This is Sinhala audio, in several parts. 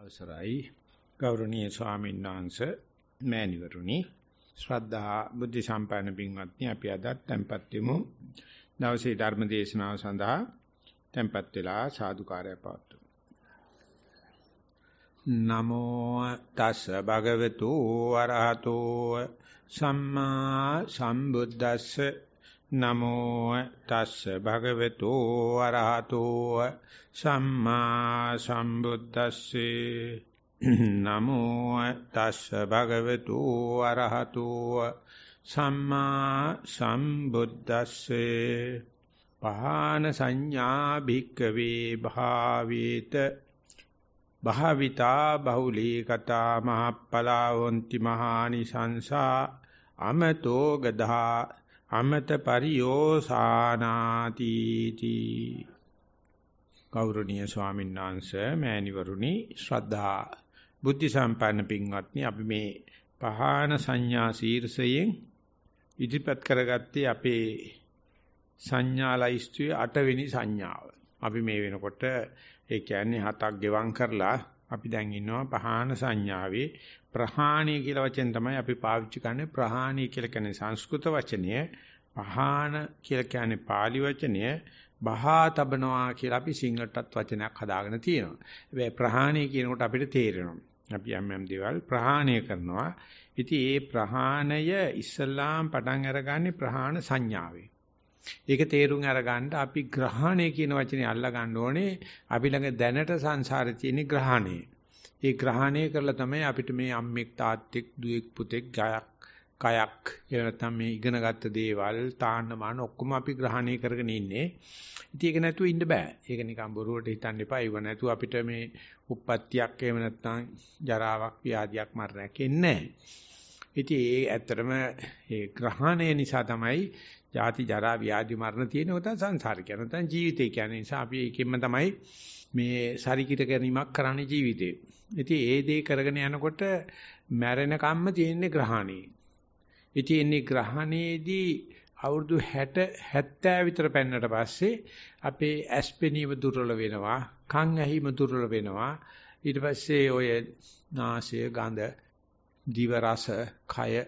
අවසරයි ගෞරවනීය ස්වාමීන් වහන්සේ මෑණිවරුනි ශ්‍රද්ධා බුද්ධ සම්පන්න පින්වත්නි අපි අද tempත් වෙමු දවසේ ධර්ම දේශනාව සඳහා tempත් වෙලා සාදුකාරය පවත්වමු නමෝ තස් භගවතු අරහතෝ සම්මා සම්බුද්දස්ස නමෝ තස්ස භගවතු අරහතෝ සම්මා සම්බුද්දස්සේ නමෝ තස්ස භගවතු අරහතෝ සම්මා සම්බුද්දස්සේ පහාන සංඥා භික්කවේ භාවේත භාවිතා බහුලී කතා මහප්පලාවොන්ති මහානි සංසා අමතෝ ගදා අමත පරියෝසානාති තී ගෞරවනීය ස්වාමීන් වහන්සේ මෑණිවරුනි ශ්‍රද්ධා බුද්ධ සම්පන්න පින්වත්නි අපි මේ පහාන සංඥා ශීර්ෂයෙන් ඉදිරිපත් කරගත්තේ අපේ සංඥා ලයිස්තුවේ 8 වෙනි සංඥාව. අපි මේ වෙනකොට ඒ කියන්නේ හතක් ගෙවම් කරලා අපි දැන් ඉන්නවා පහාන සංඥාවේ ප්‍රහාණය කියලා වචෙන් තමයි අපි පාවිච්චි කරන්නේ ප්‍රහාණය කියලා කියන්නේ සංස්කෘත වචනය පහාන කියලා කියන්නේ pāli වචනය බහා තබනවා කියලා අපි සිංහලටත් වචනයක් හදාගෙන තියෙනවා. හැබැයි ප්‍රහාණය කියනකොට අපිට තේරෙනවා. අපි යම් යම් දේවල් ප්‍රහාණය කරනවා. ඉතින් ඒ ප්‍රහාණය ඉස්ලාම් පටන් අරගන්නේ ප්‍රහාණ සංඥාවේ. ඒක තේරුම් අරගන්න අපි ග්‍රහණය කියන වචනේ අල්ලා ගන්න ඕනේ. අපි ළඟ දැනට සංසාරේ තියෙන ග්‍රහණය. ඒ ග්‍රහණය කරලා තමයි අපිට මේ අම්මෙක් තාත්තෙක් දුවෙක් පුතෙක් ගයක් කයක් එහෙම නැත්නම් මේ ඉගෙනගත්ත දේවල් තාන්න මාන ඔක්කොම අපි ග්‍රහණය කරගෙන ඉන්නේ. ඉතින් ඒක නැතුව ඉන්න බෑ. ඒක නිකන් බොරුවට හිතන්න එපා. ඒක නැතුව අපිට මේ උප්පත්තියක් එහෙම නැත්නම් ජරාවක් ව්‍යාධියක් මරණයක් එන්නේ නැහැ. ඉතින් ඒ ඇත්තටම ඒ ග්‍රහණය නිසා තමයි ජාති ජරා ව්‍යාධි මරණ තියෙන උත සංසාරික නැත්නම් ජීවිතය කියන්නේ නිසා අපි ඒකෙන්ම තමයි මේ ශාරීරික ගැනීමක් කරන්නේ ජීවිතේ. ඉතින් ඒ දේ කරගෙන යනකොට මැරෙන කම්ම තියෙන්නේ ග්‍රහණේ. ඉතින් එන්නේ ග්‍රහණයේදී අවුරුදු 60 70 විතර පැන්නට පස්සේ අපේ ඇස්පෙනීම දුර්වල වෙනවා, කන් ඇහිම දුර්වල වෙනවා. ඊට පස්සේ ඔය නාසය ගඳ, දිව රස, කය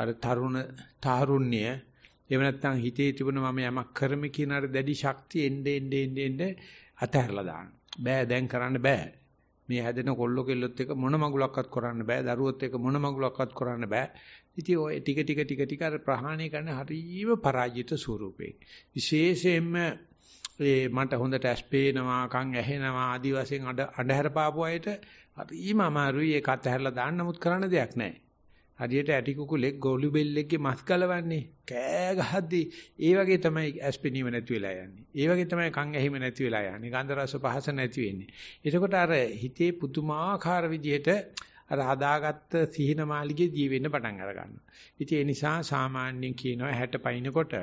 අර තරුණ තාරුණ්‍ය එහෙම නැත්නම් හිතේ තිබුණ මම යමක් කරමි කියන අර දැඩි ශක්තිය එන්නේ එන්නේ එන්නේ අතහැරලා දාන්න. බෑ දැන් කරන්න බෑ. මේ හැදෙන කොල්ල කෙල්ලොත් එක මොන මගුලක්වත් කරන්න බෑ දරුවොත් එක මොන මගුලක්වත් කරන්න බෑ ඉතින් ඔය ටික ටික ටික ටික අර ප්‍රහාණය කරන හරිම පරාජිත ස්වරූපේ විශේෂයෙන්ම ඒ මට හොඳට ඇස් පේනවා කන් ඇහෙනවා ආදි වශයෙන් අඬ අඬහැර පාපු අයට හරිම අමාරුයි ඒක අතහැරලා දාන්න නමුත් කරන්න දෙයක් නැහැ හරියට ඇටි කුකුලෙක් ගොළු බෙල්ලෙක්ගේ මස් ගලවන්නේ කෑ ගහද්දී ඒ වගේ තමයි ඇස්පෙනීම නැති වෙලා යන්නේ. ඒ වගේ තමයි කන් ඇහිම නැති වෙලා යන්නේ. ගන්ධ රස පහස නැති වෙන්නේ. එතකොට අර හිතේ පුදුමාකාර විදිහට අර හදාගත්ත සිහින මාලිගේ ජී වෙන්න පටන් අර ගන්නවා. ඉතින් ඒ නිසා සාමාන්‍යයෙන් කියනවා 60 පයින්කොට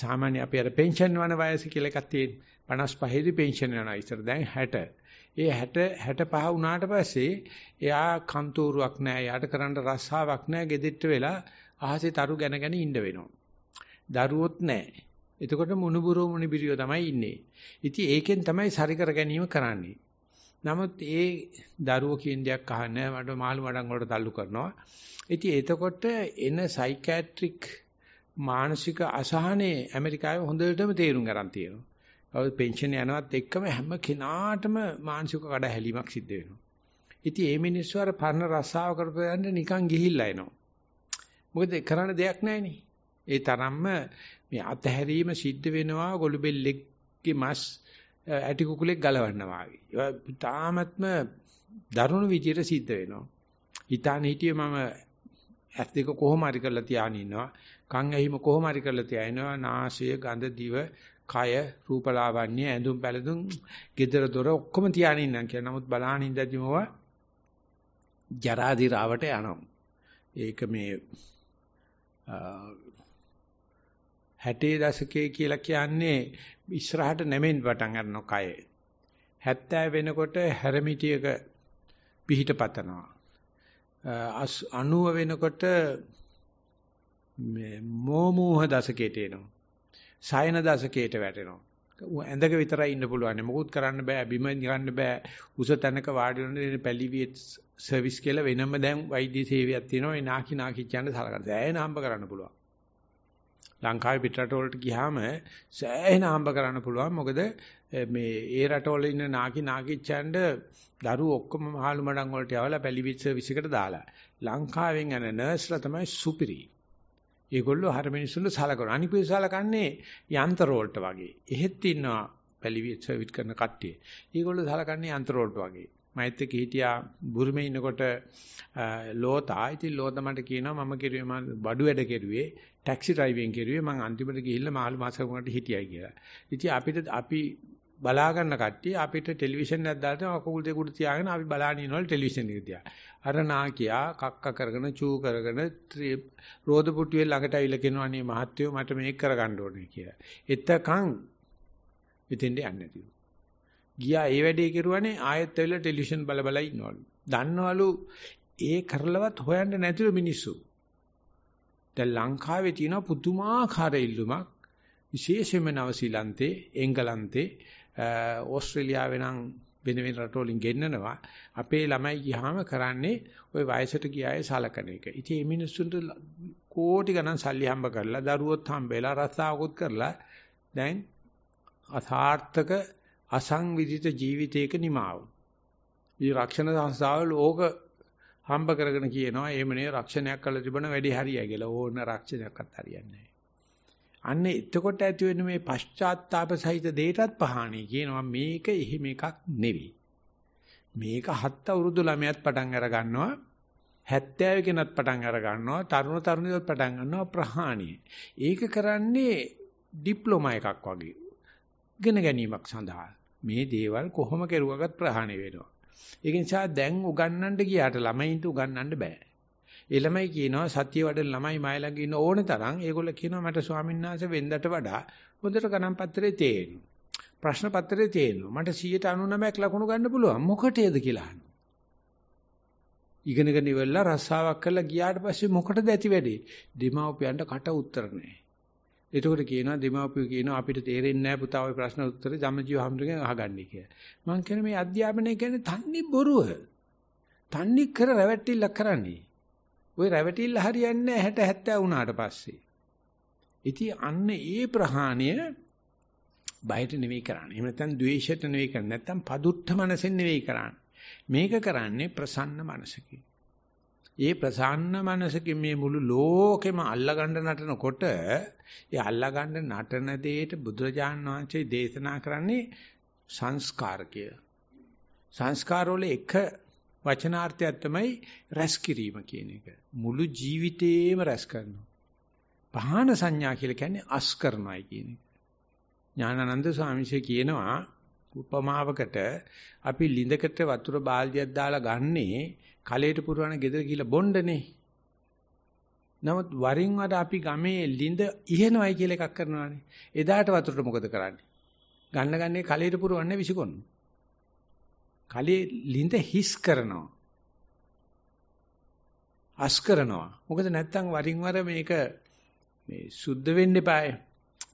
සාමාන්‍ය අපි අර පෙන්ෂන් වන වයස කියලා එකක් තියෙන 55 දී පෙන්ෂන් යනවා. ඉතින් දැන් 60. ඒ 60 65 වුණාට පස්සේ එයා කන්තෝරුවක් නැහැ. යාට කරන්න රස්සාවක් නැහැ. gedette වෙලා අහසේ තරු ගැන ගැන ඉන්න වෙනවා. දරුවොත් නැහැ. එතකොට මුණුබුරෝ මුණිබිරියෝ තමයි ඉන්නේ. ඉතින් ඒකෙන් තමයි සරි කර ගැනීම කරන්නේ. නමුත් ඒ දරුවෝ කියන දෙයක් අහන්නේ මට මාළු මඩම් වලට තල්ලු කරනවා. ඉතින් එතකොට එන සයිකියාට්‍රික් මානසික අසහනේ ඇමරිකාවේ හොඳටම තේරුම් ගන්න තියෙනවා. අවුල් පෙන්ෂන් යනවත් එක්කම හැම කෙනාටම මානසික කඩහැලීමක් සිද්ධ වෙනවා. ඉතින් මේ මිනිස්සු අර පරණ රස්සාව කරපෙන්න නිකන් ගිහිල්ලා එනවා. මොකද කරන්න දෙයක් නැහැනේ. ඒ තරම්ම මේ අතහැරීම සිද්ධ වෙනවා ගොළුබෙල්ලෙක්ගේ මස් ඇටි කුකුලෙක් ගලවන්නවා වගේ. ඒවා තාමත්ම දරුණු විදියට සිද්ධ වෙනවා. හිතාන හිටියේ මම ඇස් දෙක කොහොම හරි කරලා තියාගෙන ඉන්නවා. කන් ඇහිම කොහොම හරි කරලා තියාගෙනවා. නාසය, ගඳ, දිව, කය, රූපලාවන්‍ය, ඇඳුම් පැළඳුම්, gedara dora ඔක්කොම තියාගෙන ඉන්නම් කියලා. නමුත් බලාන ඉඳදිම ඔවා ජරා දි රාවට යනවා. ඒක මේ 60 දශකයේ කියලා කියන්නේ ඉස්සරහට නැමෙන්න පටන් ගන්නවා කය. 70 වෙනකොට හැරමිටියක පිහිට පතනවා. 90 වෙනකොට මේ මෝමෝහ දශකයට එනවා. සයන දශකයට වැටෙනවා. ඇඳක විතරයි ඉන්න පුළුවන්. මොකුත් කරන්න බෑ. බිම ගන්න බෑ. උස තැනක වාඩි වෙන පැලිවියට් සර්විස් කියලා වෙනම දැන් වෛද්‍ය සේවයක් තියෙනවා. ඒ නාකි නාකි කියන්නේ සලකන. සෑහෙන හම්බ කරන්න පුළුවන්. ලංකාවේ පිටරටවලට ගියාම සෑහෙන හම්බ කරන්න පුළුවන්. මොකද මේ ඒ රටවල ඉන්න නාකි නාකිච්චන්ඩ දරු ඔක්කොම මහලු මඩම් වලට යවලා පැලිවියට් සර්විස් එකට දාලා. ලංකාවෙන් යන නර්ස්ලා තමයි සුපිරි. ඒගොල්ලෝ හර මිනිස්සුන්ට සලකනවා. අනික ඒ සලකන්නේ යන්ත්‍ර වලට වගේ. එහෙත් ඉන්නවා පැලිවි සර්විස් කරන කට්ටිය. ඒගොල්ලෝ සලකන්නේ යන්ත්‍ර වලට වගේ. මෛත්‍රී කීටියා බුරුමේ ඉනකොට ලෝතා ඉතින් ලෝතා මට කියනවා මම කිරුවේ මම බඩු වැඩ කෙරුවේ ටැක්සි ඩ්‍රයිවිං කෙරුවේ මම අන්තිමට ගිහිල්ලා මාළු මාසකකට හිටියයි කියලා. ඉතින් අපිට අපි බලා ගන්න කට්ටිය අපිට ටෙලිවිෂන් එකක් දාලා තියෙනවා කකුල් දෙක උඩ තියාගෙන අපි බලාගෙන ඉනවල ටෙලිවිෂන් එක තියා. අර නාකියා කක්ක කරගෙන චූ කරගෙන රෝද පුටුවේ ළඟට ඇවිල්ලා කියනවා අනේ මහත්තයෝ මට මේක කරගන්න ඕනේ කියලා. එතකන් මෙතෙන්ට යන්නේ නැතිව. ගියා ඒ වැඩේ කරුවානේ ආයෙත් ඇවිල්ලා ටෙලිවිෂන් බල බල ඉන්නවලු. දන්නවලු ඒ කරලවත් හොයන්න නැතිව මිනිස්සු. දැන් ලංකාවේ තියෙන පුදුමාකාර ඉල්ලුමක් විශේෂයෙන්ම නවසීලන්තේ එංගලන්තේ ඕස්ට්‍රේලියාවේ නම් වෙන වෙන රටවලින් ගෙන්නනවා. අපේ ළමයි ගියාම කරන්නේ ওই වයසට ගියායේ සලකන එක. ඉතින් මේ මිනිස්සුන්ට කෝටි ගණන් සල්ලි හම්බ කරලා දරුවොත් හම්බෙලා රස්සාවකුත් කරලා දැන් අසාර්ථක අසංවිධිත ජීවිතයක නිමාව. මේ රක්ෂණ සංස්ථාවල ඕක හම්බ කරගෙන කියනවා එහෙමනේ රක්ෂණයක් කළ තිබුණ වැඩි හරියයි කියලා. ඕන රක්ෂණයක්වත් හරියන්නේ නැහැ. අන්න එතකොට ඇති වෙන මේ පශ්චාත්තාප සහිත දෙයටත් පහානේ කියනවා මේක එහෙම එකක් නෙවෙයි. මේක හත් අවුරුදු ළමයාත් පටන් අර ගන්නවා 70 කෙනත් පටන් අර ගන්නවා තරුණ තරුණියත් පටන් ගන්නවා ප්‍රහාණිය. ඒක කරන්නේ ඩිප්ලෝමා එකක් වගේ. ඉගෙන ගැනීමක් සඳහා මේ දේවල් කොහොම කෙරුවකට ප්‍රහාණය වෙනවා. ඒක නිසා දැන් උගන්නන්න ගියාට ළමයින්ට උගන්නන්න බෑ. ඒ ළමයි කියනවා සතිය වඩන ළමයි මයි ළඟ ඉන්න ඕන තරම් ඒගොල්ලෝ කියනවා මට ස්වාමීන් වහන්සේ වෙන්දට වඩා හොඳට ගණන් පත්‍රයේ තේරෙනවා. ප්‍රශ්න පත්‍රයේ තේරෙනවා. මට 199ක් ලකුණු ගන්න පුළුවන්. මොකටද කියලා අහනවා. ඉගෙනගෙන ඉවරලා රස්සාවක් කරලා ගියාට පස්සේ මොකටද ඇති වැඩේ? දෙමාපියන්ට කට උත්තර නැහැ. එතකොට කියනවා දෙමාපියෝ කියනවා අපිට තේරෙන්නේ නැහැ පුතා ওই ප්‍රශ්න උත්තරේ ධම්මජීව හැමෝටම අහගන්නේ කියලා. මම කියන්නේ මේ අධ්‍යාපනය කියන්නේ තන්නේ බොරුව. තන්නේ කර රැවටිල්ලක් කරන්නේ. ওই රැවටිල්ල හරියන්නේ 60 70 වුණාට පස්සේ. ඉතින් අන්න ඒ ප්‍රහාණය බයට නෙවෙයි කරන්නේ. එහෙම නැත්නම් ද්වේෂයට නෙවෙයි කරන්නේ. නැත්නම් paduttha මනසෙන් නෙවෙයි කරන්නේ. මේක කරන්නේ ප්‍රසන්න මනසකින්. ඒ ප්‍රසන්න මනසකින් මේ මුළු ලෝකෙම අල්ලගන්න නටනකොට ඒ අල්ලගන්න නටන දෙයට බුදුරජාණන් වහන්සේ දේශනා කරන්නේ සංස්කාර කියලා. සංස්කාර වල එක වචනාර්ථයක් තමයි රැස් කිරීම කියන එක. මුළු ජීවිතේම රැස් කරනවා. පහන සංඥා කියලා කියන්නේ අස් කරනවායි කියන එක. ඥානানন্দ ස්වාමීන් කියනවා උපමාවකට අපි ලිඳකට වතුර බාල්දියක් දාලා ගන්නේ කලයට පුරවන ගෙදර කියලා බොණ්ඩනේ. නමුත් වරින් වර අපි ගමේ ලිඳ ඉහෙනවයි කියලා එකක් කරනවානේ. එදාට වතුරට මොකද කරන්නේ? ගන්න ගන්නේ කලයට පුරවන්නේ විසිකොන්නේ. කලේ ලිඳ හිස් කරනවා. අස් කරනවා. මොකද නැත්තම් වරින් වර මේක මේ සුද්ධ වෙන්න එපාය.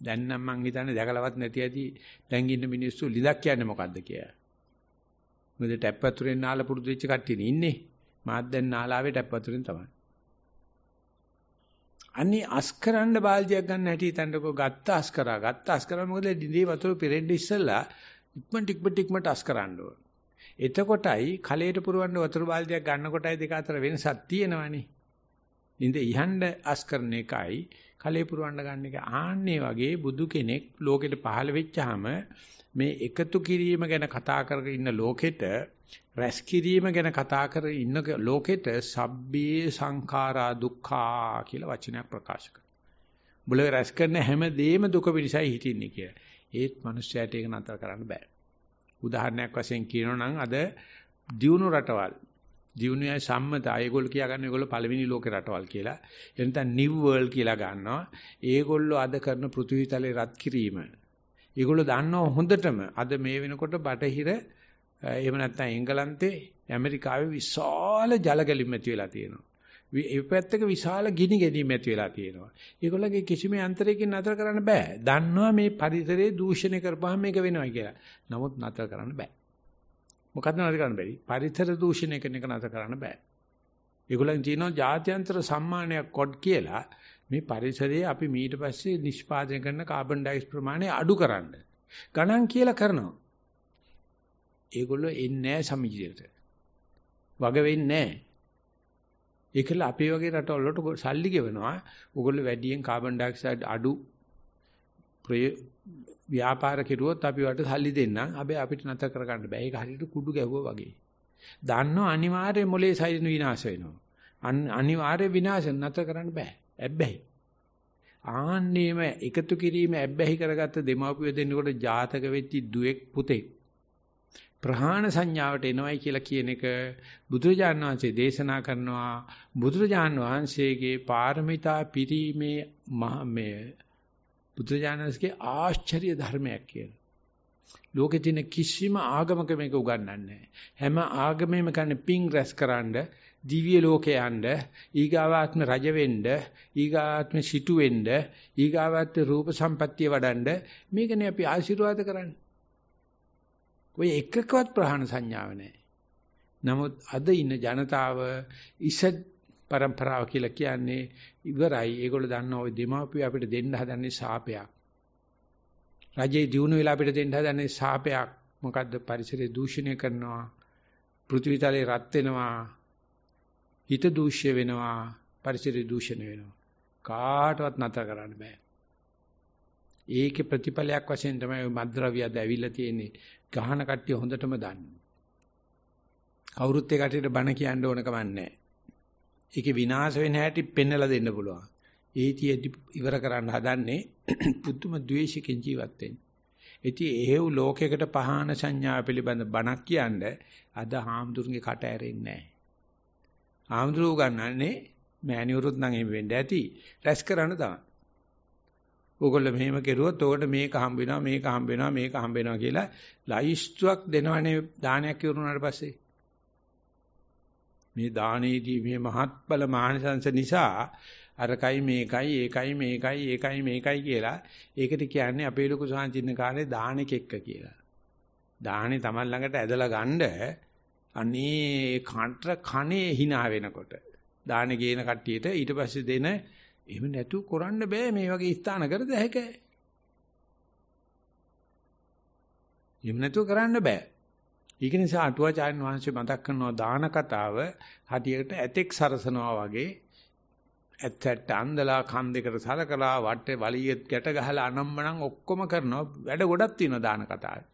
දැන් නම් මං හිතන්නේ දැකලවත් නැති ඇති දැන් ඉන්න මිනිස්සු ලිඳක් කියන්නේ මොකද්ද කියලා. මොකද ටැප් වතුරෙන් නාල පුරුදු වෙච්ච කට්ටියනේ ඉන්නේ. මාත් දැන් නාලාවේ ටැප් වතුරෙන් තමයි. අනි අස්කරන්න බාල්දියක් ගන්න හැටි හිතන්නකෝ ගත්ත අස්කරා ගත්ත අස්කරා මොකද ඩිඳේ වතුර පෙරෙන්න ඉස්සලා ඉක්මන් ටික ටිකමට අස්කරන්න ඕන. එතකොටයි කලයට පුරවන්න වතුර බාල්දියක් ගන්නකොටයි දෙක අතර වෙනසක් තියෙනවනේ. ඉතින් ඉහඬ අස් කරන එකයි කලේ පුරවන්න ගන්න එක ආන්නේ වගේ බුදු කෙනෙක් ලෝකෙට පහළ වෙච්චාම මේ එකතු කිරීම ගැන කතා කරගෙන ඉන්න ලෝකෙට රැස් කිරීම ගැන කතා කරගෙන ඉන්න ලෝකෙට සබ්බේ සංඛාරා දුක්ඛා කියලා වචනයක් ප්‍රකාශ කරනවා. බුලේ රැස් කරන හැම දෙයක්ම දුක පිටසයි හිටින්නේ කියලා. ඒත් මිනිස්සයාට ඒක නතර කරන්න බෑ. උදාහරණයක් වශයෙන් කියනවා නම් අද දියුණු රටවල් දියුණුවේ සම්මත අයගොල්ලෝ කියාගන්න ඒගොල්ලෝ පළවෙනි ලෝකේ රටවල් කියලා. එතන නිව් වර්ල්ඩ් කියලා ගන්නවා. ඒගොල්ලෝ අද කරන පෘථිවිතලේ රත් කිරීම. ඒගොල්ලෝ දන්නව හොඳටම අද මේ වෙනකොට බටහිර එහෙම නැත්නම් එංගලන්තේ ඇමරිකාවේ විශාල ජල ගැලීම් ඇති වෙලා තියෙනවා. ඒ පැත්තක විශාල ගිනි ගැනීම ඇති වෙලා තියෙනවා. ඒගොල්ලන්ගේ කිසිම යන්ත්‍රයකින් නතර කරන්න බෑ. දන්නවා මේ පරිසරයේ දූෂණය කරපුවාම මේක වෙනවා කියලා. නමුත් නතර කරන්න බෑ. මොකද්ද නතර කරන්න බැරි? පරිසර දූෂණය කරන එක නතර කරන්න බෑ. ඒගොල්ලන් කියනවා ජාත්‍යන්තර සම්මානයක් කොඩ් කියලා මේ පරිසරයේ අපි ඊට පස්සේ නිෂ්පාදනය කරන කාබන් ඩයොක්සයිඩ් ප්‍රමාණය අඩු කරන්න. ගණන් කියලා කරනවා. ඒගොල්ලෝ එන්නේ නැහැ සමීජයට. වග වෙන්නේ නැහැ. ඒකල අපේ වගේ රටවල් වලට සල්ලි ගෙවනවා. ඕගොල්ලෝ වැඩියෙන් කාබන් ඩයොක්සයිඩ් අඩු ව්‍යාපාර කෙරුවොත් අපි වට සල්ලි දෙන්න. හැබැයි අපිට නැතර කරගන්න බෑ. ඒක හරියට කුඩු ගැහුවා වගේ. දන්නව අනිවාර්යයෙන් මොලේ සයින විනාශ වෙනවා. අනිවාර්ය විනාශ නැතර කරන්න බෑ. ඇබ්බැහි. ආන්නේම එකතු කිරීම ඇබ්බැහි කරගත්ත දෙමාපිය දෙන්නකොට ජාතක වෙච්චි දුවෙක් පුතෙක් ප්‍රහාණ සංඥාවට එනවයි කියලා කියන එක බුදුරජාන් වහන්සේ දේශනා කරනවා බුදුරජාන් වහන්සේගේ පාරමිතා පිරීමේ මේ බුදුරජාණන්ගේ ආශ්චර්ය ධර්මයක් කියලා. ලෝකේ තියෙන කිසිම ආගමක මේක උගන්වන්නේ නැහැ. හැම ආගමෙම කන්නේ පිං රැස්කරනද දිව්‍ය ලෝකේ යන්න ඊගාවාත්ම රජ වෙන්න ඊගාත්ම සිටු වෙන්න ඊගාවාත්ම රූප සම්පත්තිය වඩන්න මේකනේ අපි ආශිර්වාද කරන්නේ. ඔය එකකවත් ප්‍රහාණ සංඥාව නැහැ. නමුත් අද ඉන්න ජනතාව ඉසත් પરම්පරාව කියලා කියන්නේ ඉවරයි. ඒගොල්ලෝ දන්නවා ওই දෙමාපිය අපිට දෙන්න හදන්නේ සාපයක්. රජේ දිනු වෙලා අපිට දෙන්න හදන්නේ සාපයක්. මොකද්ද පරිසරය දූෂණය කරනවා. පෘථිවි තලේ රත් වෙනවා. හිත දූෂ්‍ය වෙනවා. පරිසරය දූෂණය වෙනවා. කාටවත් නැතර කරන්න බෑ. ඒකේ ප්‍රතිඵලයක් වශයෙන් තමයි මද්ද්‍රව්‍ය අද ඇවිල්ලා තියෙන්නේ. ගහන කට්ටිය හොඳටම දන්නේ. කවුරුත් ඒ කට්ටියට බණ කියන්න ඕන කමන්නේ. ඒකේ විනාශ වෙන හැටි පෙන්වලා දෙන්න පුළුවන්. ඒතියෙදි ඉවර කරන්න හදන්නේ පුදුම ද්වේෂිකෙන් ජීවත් වෙන්න. ඉතින් එහෙව් ලෝකයකට පහාන සංඥා පිළිබඳ බණක් කියන්නේ අද හාමුදුරන්ගේ කට ඇරෙන්නේ නැහැ. හාමුදුරුවෝ ගන්නන්නේ මෑණිවරුත් නම් එහෙම වෙන්න ඇති. රැස් කරන්න තමයි. ඕගොල්ලෝ මෙහෙම කෙරුවොත් ඕකට මේක හම්බ වෙනවා මේක හම්බ වෙනවා මේක හම්බ වෙනවා කියලා ලයිස්තුවක් දෙනවනේ දානයක් ඉවරුනාට පස්සේ මේ දානයේදී මේ මහත්ඵල මහානිසංස නිසා අරකයි මේකයි ඒකයි මේකයි ඒකයි මේකයි කියලා ඒකට කියන්නේ අපේ ලොකු සාන්චින්න කාලේ දානෙක එක්ක කියලා. දානේ Taman ළඟට ඇදලා ගන්න අනේ කන්ට කනේ hina වෙනකොට දානේ ගේන කට්ටියට ඊට පස්සේ දෙන එහෙම නැතුව කරන්න බෑ මේ වගේ ස්ථාන කර දෙහැක. එහෙම නැතුව කරන්න බෑ. ඒක නිසා අටුවාචාර්යන් වහන්සේ මතක් කරනවා දාන කතාව හටියට ඇතෙක් සරසනවා වගේ ඇත්තට අන්දලා කන් දෙකට සලකලා වටේ වලියෙත් ගැට ගහලා අනම්මනම් ඔක්කොම කරනවා වැඩ ගොඩක් තියෙනවා දාන කතාවේ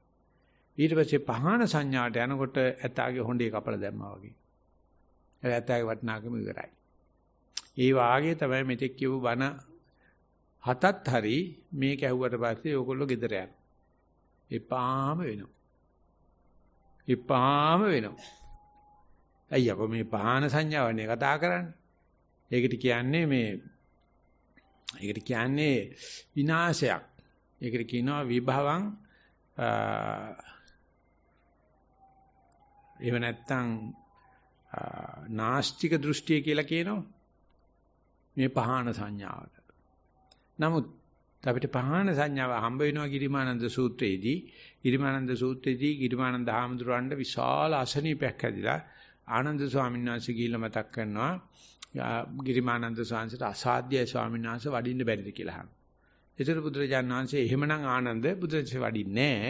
ඊට පස්සේ පහාන සංඥාට යනකොට ඇතාගේ හොඬේ කපලා දැම්මා වගේ ඇතාගේ වටිනාකම ඉවරයි ඒ වාගේ තමයි මෙතෙක් කියපු බණ හතත් හරි මේක ඇහුවට පස්සේ ඕගොල්ලෝ ගෙදර යනවා. එපාම වෙනවා. එපාම වෙනවා. අයිය අප මේ පහන සංඥාවනේ කතා කරන්නේ. ඒකට කියන්නේ මේ ඒකට කියන්නේ විනාශයක්. ඒකට කියනවා විභවං එහෙම නැත්නම් නාස්තික දෘෂ්ටිය කියලා කියනවා. මේ පහාන සංඥාවට. නමුත් අපිට පහාන සංඥාව හම්බ වෙනවා ගිරිමානන්ද සූත්‍රයේදී. ගිරිමානන්ද සූත්‍රයේදී ගිරිමානන්ද හාමුදුරන්ට විශාල අසනීපයක් ඇදිලා ආනන්ද ස්වාමීන් වහන්සේ ගිහිල්ලා මතක් කරනවා ගිරිමානන්ද ස්වාමීන්ට අසාධ්‍යයි ස්වාමීන් වහන්සේ වඩින්න බැරිද කියලා අහනවා. ඒතර බුදුරජාණන් වහන්සේ එහෙමනම් ආනන්ද බුදුරජාණන් වඩින්නේ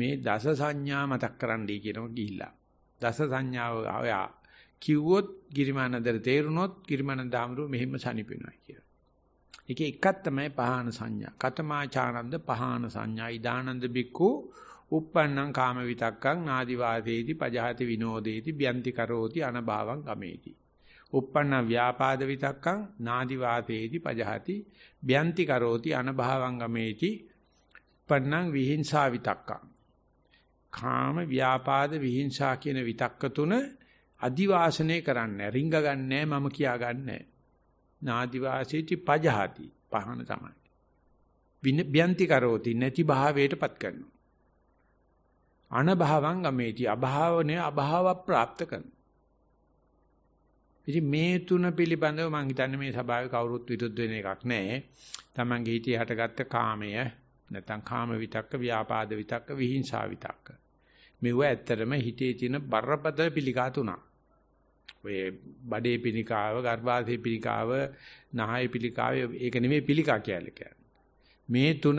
මේ දස සංඥා මතක් කරන්නයි කියනවා ගිහිල්ලා. දස සංඥාව කිව්වොත් ගිරිමානන්දර තේරුණොත් ගිරිමානන්ද ආමරුව මෙහෙම සනිපිනවයි කියලා. ඒකේ එකක් තමයි පහාන සංඥා. කතමාචානන්ද පහාන සංඥා. ඊදානන්ද බික්කු uppannam kama vitakkam nādi vāseeti pajahati vinodeeti byanti karoti anabhavam gameeti. uppannam vyapada vitakkam nādi vāseeti pajahati byanti karoti anabhavam gameeti. uppannam vihinsa vitakkam. කාම ව්‍යාපාද විහිංසා කියන විතක්ක තුන අදිවාසනේ කරන්නේ රිංග ගන්නෑ මම කියා ගන්නෑ නාදිවාසීති පජහති පහන තමයි වින බ්‍යන්ති කරෝති නැති භාවයටපත් කරනවා අනභවං ගමේති අභාවනේ අභාව ප්‍රාપ્ત කරනවා ඉතින් මේ තුන පිළිබඳව මම හිතන්නේ මේ සභාවේ කවුරුත් විරුද්ධ වෙන එකක් නැහැ. Tamange හිතේ හටගත්ත කාමය නැත්නම් කාම විතක්ක, ව්‍යාපාද විතක්ක, විහිංසා විතක්ක. මෙව ඇත්තටම හිතේ තියෙන බරපතල පිළිකා තුනක්. ඔය බඩේ පිළිකාව, ගර්භාෂයේ පිළිකාව, නහය පිළිකාව ඒක නෙමෙයි පිළිකා කියලා කියන්නේ. මේ තුන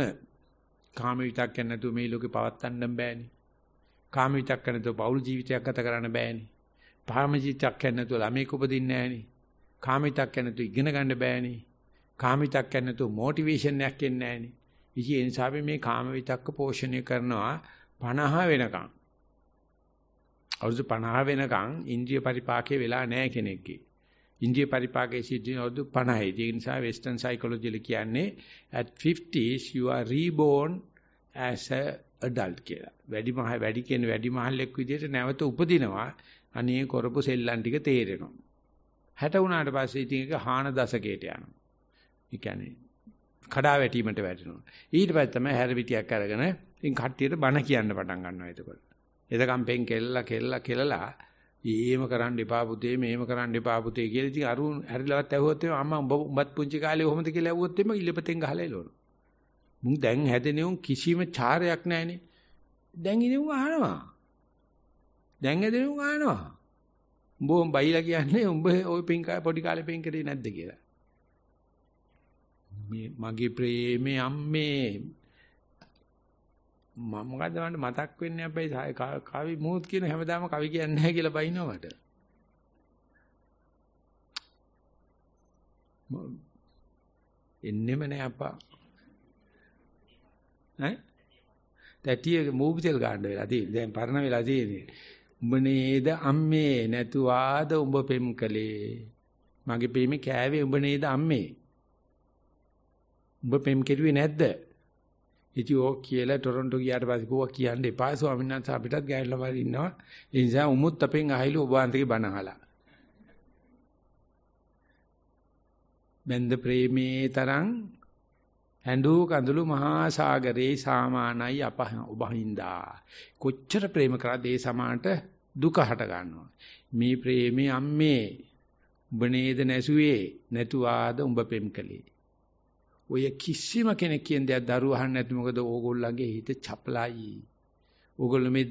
කාම විතක් නැතුව මේ ලෝකේ පවත්තන්න බෑනේ. කාම විතක් නැතුව බෞල් ජීවිතයක් ගත කරන්න බෑනේ. කාම විතක් නැතුව ළමෙක් උපදින්නේ නෑනේ. කාම විතක් නැතුව ඉගෙන ගන්න බෑනේ. කාම විතක් නැතුව මොටිවේෂන් එකක් එන්නේ නෑනේ. ඉතින් ඒ නිසා මේ කාම විතක්ක පෝෂණය කරනවා 50 වෙනකම්. අවුරුදු 50 වෙනකන් ඉන්ද්‍රිය පරිපාකේ වෙලා නැහැ කෙනෙක්ගේ. ඉන්ද්‍රිය පරිපාකයේ සිටින අවුරුදු 50යි. ඒ නිසා වෙස්ටර්න් සයිකොලොජි වල කියන්නේ at 50s you are reborn as a adult කියලා. වැඩි මහ වැඩි කියන වැඩි මහල්ලෙක් විදිහට නැවත උපදිනවා. අනේ කරපු සෙල්ලම් ටික තේරෙනවා. 60 වුණාට පස්සේ ඉතින් ඒක හාන දශකයට යනවා. ඒ කියන්නේ කඩා වැටීමට වැටෙනවා. ඊට පස්සේ තමයි හැරවිටියක් අරගෙන ඉතින් කට්ටියට බණ කියන්න පටන් ගන්නවා එතකොට. එදකම්පෙන් කෙල්ල කෙල්ල කෙලලා ඊම කරන්න එපා පුතේ මේම කරන්න එපා පුතේ කියලා ඉතින් අරුන් හැරිලවත් ඇහුවොත් එම අම්මා උඹ උඹත් පුංචි කාලේ ඔහොමද කියලා ඇහුවොත් එම ඉල්ලපතෙන් ගහලා එළවලු. මුන් දැන් හැදෙන උන් කිසිම චාරයක් නැහනේ. දැන් ඉතින් උන් අහනවා. දැන් හැදෙන උන් අහනවා. උඹ උඹ බයිලා කියන්නේ උඹ ওই පින්කා පොඩි කාලේ පින් කරේ නැද්ද කියලා. මේ මගේ ප්‍රේමේ අම්මේ මොකද්ද මට මතක් වෙන්නේ අපේ කවි මූත් කියන හැමදාම කවි කියන්නේ නැහැ කියලා බයිනවා මට. එන්නෙම නෑ අප්පා. ඈ? තැටිය මූවි තෙල් ගන්න වෙලා තියෙන්නේ. දැන් පරණ වෙලා තියෙන්නේ. උඹ නේද අම්මේ නැතු ආද උඹ පෙම් කලේ. මගේ පෙමේ කෑවේ උඹ නේද අම්මේ. උඹ පෙම් කෙරුවේ නැද්ද? ඉතින් ඕක කියලා ටොරොන්ටෝ ගියාට පස්සේ කෝවා කියන්න එපා ස්වාමීන් වහන්සේ අපිටත් ගෑවිලා වල ඉන්නවා. ඒ නිසා උමුත් අපෙන් අහයිලු ඔබ වහන්සේගේ බණ අහලා. බෙන්ද ප්‍රේමේ තරං ඇඬු කඳුළු මහා සාගරේ සාමානයි අපහ ඔබහින්දා. කොච්චර ප්‍රේම කරාද ඒ සමානට දුක හට ගන්නවා. මේ ප්‍රේමේ අම්මේ උඹ නේද නැසුවේ නැතුවාද උඹ පෙම් කලේ. ඔය කිසිම කෙනෙක් කියන දෙයක් දරුවා අහන්නේ නැති මොකද ඕගොල්ලන්ගේ හිත චපලයි. ඕගොල්ලෝ මේ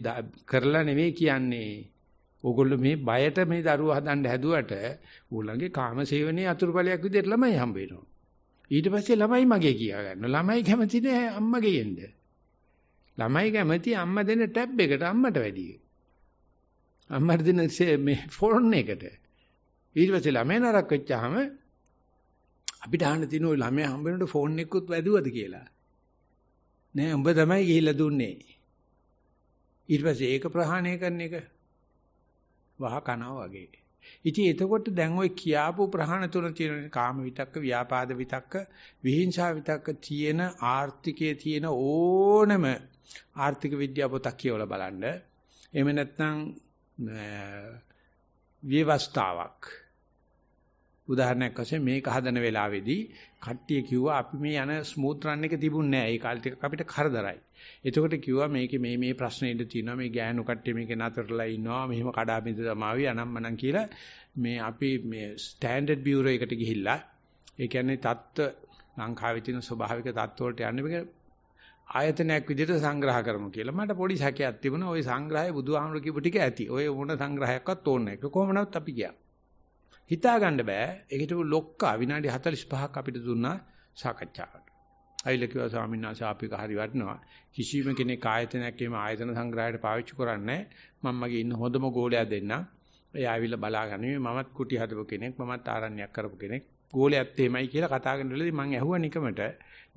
කරලා නෙමෙයි කියන්නේ. ඕගොල්ලෝ මේ බයට මේ දරුවා හදන්න හැදුවට ඕගොල්ලන්ගේ කාමසේවනයේ අතුරුපලයක් විදිහට ළමයි හම්බ වෙනවා. ඊට පස්සේ ළමයි මගේ කියා ගන්නවා. ළමයි කැමති නෑ අම්මගේ යන්න. ළමයි කැමති අම්මා දෙන ටැබ් එකට අම්මට වැඩිය. අම්මට දෙන මේ ෆෝන් එකට. ඊට පස්සේ ළමයා නරක වෙච්චාම අපිට අහන්න තියෙන ওই ළමයා හම්බ වෙනකොට ෆෝන් එකකුත් වැදුවද කියලා. නෑ උඹ තමයි ගිහිල්ලා දුන්නේ. ඊට පස්සේ ඒක ප්‍රහාණය කරන එක වහ කනවා වගේ. ඉතින් එතකොට දැන් ওই කියාපු ප්‍රහාණ තුන තියෙන කාම විතක්ක, ව්‍යාපාද විතක්ක, විහිංසා විතක්ක තියෙන ආර්ථිකයේ තියෙන ඕනම ආර්ථික විද්‍යාව පොතක් කියවලා බලන්න. එහෙම නැත්නම් ව්‍යවස්ථාවක් උදාහරණයක් වශයෙන් මේක හදන වෙලාවේදී කට්ටිය කිව්වා අපි මේ යන ස්මූත් රන් එක තිබුණේ නැහැ. ඒ කාලේ ටිකක් අපිට කරදරයි. එතකොට කිව්වා මේකේ මේ මේ ප්‍රශ්න ඉඳ තියෙනවා. මේ ගෑනු කට්ටිය මේකේ නතරලා ඉන්නවා. මෙහෙම කඩා බිඳ තමයි අනම්මනම් කියලා මේ අපි මේ ස්ටෑන්ඩඩ් බියුරෝ එකට ගිහිල්ලා ඒ කියන්නේ தত্ত্ব ලංකාවේ තියෙන ස්වභාවික தত্ত্ব වලට යන්නේ ආයතනයක් විදිහට සංග්‍රහ කරමු කියලා. මට පොඩි සැකයක් තිබුණා. ওই සංග්‍රහය බුදුහාමුදුරු කියපු ටික ඇති. ওই මොන සංග්‍රහයක්වත් ඕනේ නැහැ. කොහොම නමුත් අපි ගියා. හිතා ගන්න බෑ. ඒකට ලොක්කා විනාඩි 45ක් අපිට දුන්නා සාකච්ඡාවට. අයිල කිව්වා ස්වාමීන් වහන්සේ අපික හරි වටිනවා. කිසිම කෙනෙක් ආයතනයක් එම ආයතන සංග්‍රහයට පාවිච්චි කරන්නේ මම්මගේ ඉන්න හොඳම ගෝලයා දෙන්න. එයා ඇවිල්ලා බලාගන්නේ මමත් කුටි හදපු කෙනෙක්, මමත් ආරණ්‍යයක් කරපු කෙනෙක්. ගෝලයාත් එමයයි කියලා කතා කරනකොට මම ඇහුවා නිකමට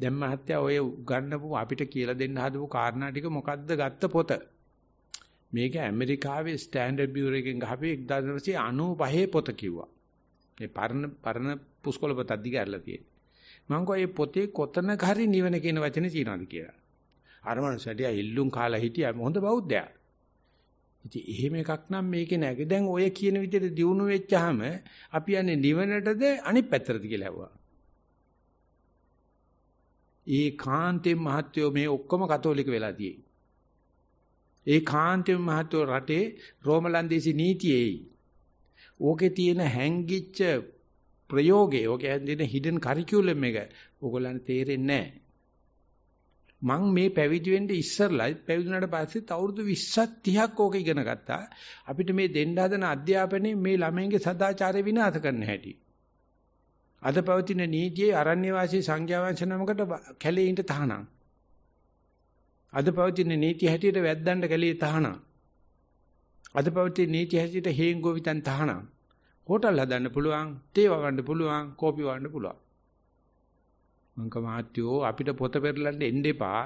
දැන් මහත්තයා ඔය උගන්නපු අපිට කියලා දෙන්න හදපු කාරණා ටික මොකද්ද ගත්ත පොත? මේක ඇමරිකාවේ ස්ටෑන්ඩඩ් බියුරෝ එකෙන් ගහපු 1995 පොත කිව්වා. මේ පරණ පරණ පුස්කොළ පොත අධිකාරලා තියෙන්නේ. මම කෝ මේ පොතේ කොතනක හරි නිවන කියන වචනේ තියෙනවද කියලා. අර මනුස්සයට ඉල්ලුම් කාලා හිටියා හොඳ බෞද්ධයා. ඉතින් එහෙම එකක් නම් මේකේ නැහැ. දැන් ඔය කියන විදිහට දියුණු වෙච්චාම අපි යන්නේ නිවනටද අනිත් පැත්තටද කියලා ඇහුවා. ඒකාන්තේ මහත්වෝ මේ ඔක්කොම කතෝලික වෙලා තියෙයි. ඒකාන්තේ මහත්වෝ රටේ රෝමලන්දේසි නීතියේයි. ඕකේ තියෙන හැංගිච්ච ප්‍රයෝගේ ඕකේ තියෙන හිඩන් කරිකියුලම් එක ඕගොල්ලන්ට තේරෙන්නේ නැහැ. මං මේ පැවිදි වෙන්න ඉස්සරලා පැවිදුණාට පස්සෙත් අවුරුදු 20ක් 30ක් ඕක ඉගෙන ගත්තා. අපිට මේ දෙන්න හදන අධ්‍යාපනයේ මේ ළමයින්ගේ සදාචාරය විනාශ කරන්න හැටි. අද පවතින නීතියේ අරණ්‍ය වාසී සංඝයා වංශ නමකට කැලේ ඉන්න තහනම්. අද පවතින නීති හැටියට වැද්දන්ට කැලේ තහනම්. අද පවතින නීති හැසිරෙට හේන් ගෝවිතන් තහනම්. හෝටල් හදන්න පුළුවන්, තේ වගන්න පුළුවන්, කෝපි වගන්න පුළුවන්. මංක මහත්තයෝ අපිට පොත පෙරලන්න එන්න එපා.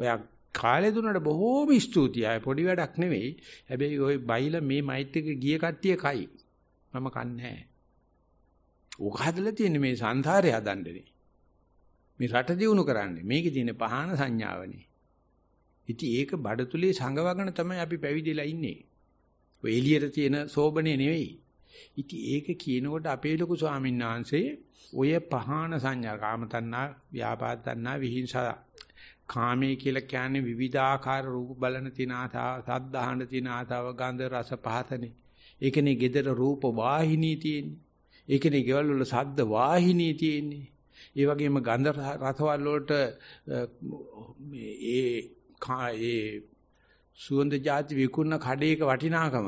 ඔයා කාලේ දුන්නට බොහෝම ස්තුතියි. අය පොඩි වැඩක් නෙවෙයි. හැබැයි ওই බයිලා මේ මයිත් එක ගිය කට්ටිය කයි. මම කන්නේ නැහැ. ඕක හදලා තියෙන්නේ මේ සංසාරය හදන්නනේ. මේ රට දියුණු කරන්නේ. මේකේ තියෙන පහන සංඥාවනේ. ඉතින් ඒක බඩතුලේ සංගවගෙන තමයි අපි පැවිදිලා ඉන්නේ. ඔය එළියට තියෙන සෝබනේ නෙවෙයි. ඉතින් ඒක කියනකොට අපේ ලොකු ස්වාමීන් වහන්සේ ඔය පහාන සංඥා කාම තණ්හා, ව්‍යාපාද තණ්හා, විහිංසා කාමයේ කියලා කියන්නේ විවිධාකාර රූප බලන තින ආතාව, සද්ධාහන තින ආතාව, ගන්ධ රස පහතනේ. ඒකනේ gedara රූප වාහිනී තියෙන්නේ. ඒකනේ ගෙවල් වල සද්ද වාහිනී තියෙන්නේ. ඒ වගේම ගන්ධ රසවල වලට මේ ඒ සුවඳ જાති විකුණන කඩේක වටිනාකම.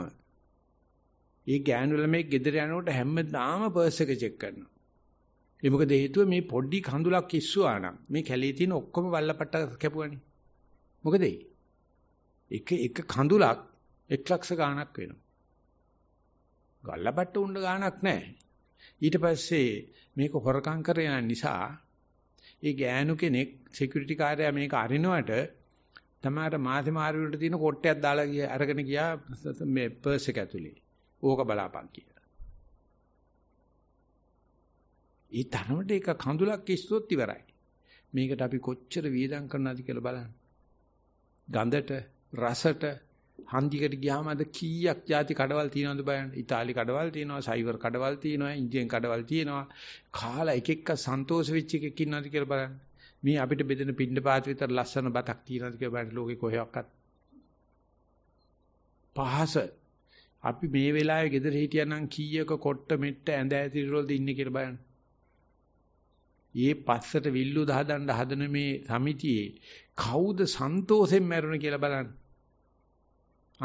ඒ ගෑනු ළමයි ගෙදර යනකොට හැමදාම පර්ස් එක චෙක් කරනවා. ඒ මොකද හේතුව මේ පොඩි කඳුලක් ඉස්සුවා නම් මේ කැලේ තියෙන ඔක්කොම වල්ලපට්ට කැපුවනේ. මොකද ඒ? එක එක කඳුලක් 1 ලක්ෂ ගාණක් වෙනවා. ගල්ලපට්ට උන්න ගාණක් නැහැ. ඊට පස්සේ මේක හොරකම් කරේ නිසා ඒ ගෑනු කෙනෙක් සිකියුරිටි කාර්යයා මේක අරිනවට තමාට මාසේ මාරු වලට තියෙන කොට්ටයක් දාලා ගිය අරගෙන ගියා මේ පර්ස් එක ඇතුලේ. ඕක බලාපන් කියලා. ඒ තරමට එක කඳුලක් ඉස්සුවොත් ඉවරයි. මේකට අපි කොච්චර වියදම් කරනවද කියලා බලන්න. ගඳට, රසට, හන්දිකට ගියාම අද කීයක් ಜಾති කඩවල් තියෙනවද බලන්න. ඉතාලි කඩවල් තියෙනවා, සයිවර් කඩවල් තියෙනවා, ඉන්දියන් කඩවල් තියෙනවා. කාලා එක එක සන්තෝෂ වෙච්ච එකක් ඉන්නවද කියලා බලන්න. මේ අපිට බෙදෙන පින්න පාත විතර ලස්සන බතක් තියනද කියලා බලන්න ලෝකේ කොහෙවත් පහස අපි මේ වෙලාවේ ගෙදර හිටියනම් කීයක කොට්ට මෙට්ට ඇඳ ඇතිරිවලද ඉන්නේ කියලා බලන්න. ඊයේ පස්සට විල්ලු දහදන්න හදන මේ සමිතියේ කවුද සන්තෝෂෙන් මැරුණ කියලා බලන්න.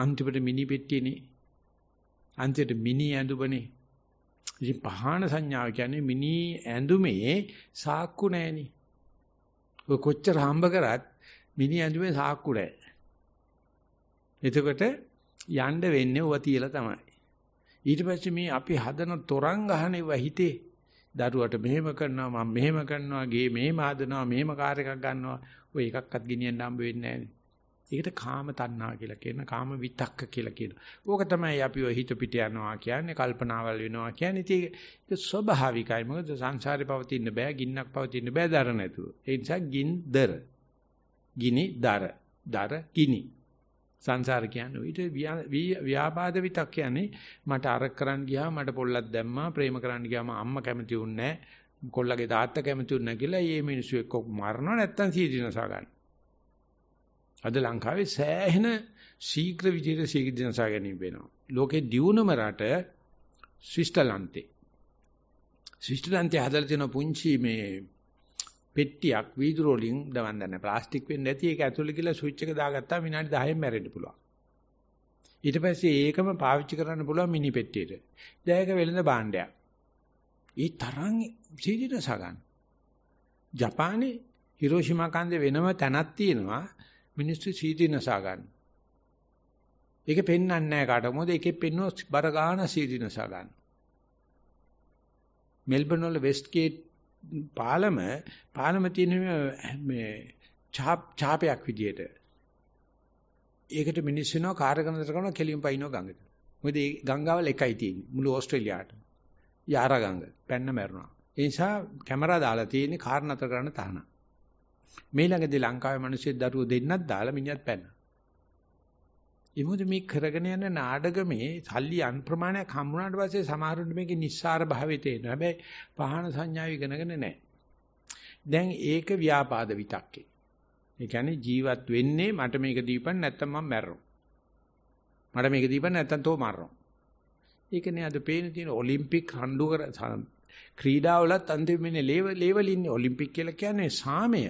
අන්තිමට මිනි පෙට්ටියනේ. අන්තිමට මිනි ඇඳුමනේ. ඉතින් පහාන සංඥාව කියන්නේ මිනි ඇඳුමේ සාක්කු නැහෙනේ. ඔය කොච්චර හම්බ කරත් මිනි ඇඳුමේ සාක්කු නැහැ. එතකොට යන්න වෙන්නේ ඔවා තියලා තමයි. ඊට පස්සේ මේ අපි හදන තොරන් ගහනවා හිතේ. දරුවට මෙහෙම කරනවා මම මෙහෙම කරනවා ගේ මෙහෙම හදනවා මෙහෙම කාර් එකක් ගන්නවා ඔය එකක්වත් ගෙනියන්න හම්බ වෙන්නේ නැහැ. ඒකට කාම තණ්හා කියලා කියන කාම විතක්ක කියලා කියනවා. ඕක තමයි අපි ඔය හිත පිට යනවා කියන්නේ කල්පනාවල් වෙනවා කියන්නේ. ඉතින් ඒක ස්වභාවිකයි. මොකද සංසාරේ පවතින්න බෑ, ගින්නක් පවතින්න බෑ දර නැතුව. ඒ නිසා ගින්දර. ගිනි දර. දර ගිනි. සංසාර කියන්නේ ඊට ව්‍යාපාද විතක් කියන්නේ මට අරක් කරන්න ගියා මට පොල්ලක් දැම්මා ප්‍රේම කරන්න ගියාම අම්මා කැමති වුන්නේ නැහැ කොල්ලගේ තාත්තා කැමති වුන්නේ නැහැ කියලා මේ මිනිස්සු එක්ක මරනවා නැත්තම් සීදීනසා ගන්න. අද ලංකාවේ සෑහෙන ශීඝ්‍ර විදිහට ශීඝ්‍ර දිනසා ගැනීම වෙනවා. ලෝකේ දියුණුම රට ස්විස්තරලන්තේ. ස්විස්තරලන්තේ හදලා තියෙන පුංචි මේ පෙට්ටියක් වීදුරු වලින් දවන් දන්නේ ප්ලාස්ටික් වෙන්නේ නැති ඒක ඇතුළේ ගිහලා ස්විච් එක දාගත්තා විනාඩි 10න් මැරෙන්න පුළුවන්. ඊට පස්සේ ඒකම පාවිච්චි කරන්න පුළුවන් මිනි පෙට්ටියට. දැන් ඒක වෙළඳ භාණ්ඩයක්. ඊ තරම් සීරියස් ගන්න. ජපානයේ හිරෝෂිමා කන්දේ වෙනම තැනක් තියෙනවා. මිනිස්සු සීදී නසා ගන්න. ඒක පෙන්වන්නේ නැහැ කාට. මොකද ඒකේ පෙන්වන බර ගන්න සීදී නසා ගන්න. මෙල්බන් වල වෙස්ට්ගේට් පාලම පාලම තියෙන මේ ඡාප් ඡාපයක් විදියට. ඒකට මිනිස්සු වෙනවා කාර් කරන දර කරනවා කෙලින් පයින්නවා ගඟට. මොකද ඒ ගංගාවල එකයි තියෙන්නේ මුළු ඕස්ට්‍රේලියාවට. යාරා ගඟ පැන්න මැරුණා. ඒ නිසා කැමරා දාලා තියෙන්නේ කාර් නතර කරන්න තහනම්. මේ ළඟදී ලංකාවේ මිනිස්සු දරුවෝ දෙන්නත් දාලා මිනිහත් පැන. ඒ මේ කරගෙන යන නාඩගමේ සල්ලි අන් ප්‍රමාණයක් හම්බුනාට පස්සේ සමහරුන්ට මේකේ නිස්සාර භාවය තේරෙනවා. හැබැයි පහන සංඥාව ඉගෙනගෙන නැහැ. දැන් ඒක ව්‍යාපාද විතක්කේ. ඒ කියන්නේ ජීවත් වෙන්නේ මට මේක දීපන් නැත්නම් මම මැරෙනවා. මට මේක දීපන් නැත්නම් තෝ මරනවා. ඒකනේ අද පේන තියෙන ඔලිම්පික් හඬු කර ක්‍රීඩාවලත් අන්තිමේනේ ලේවල් ඉන්නේ ඔලිම්පික් කියලා කියන්නේ සාමය.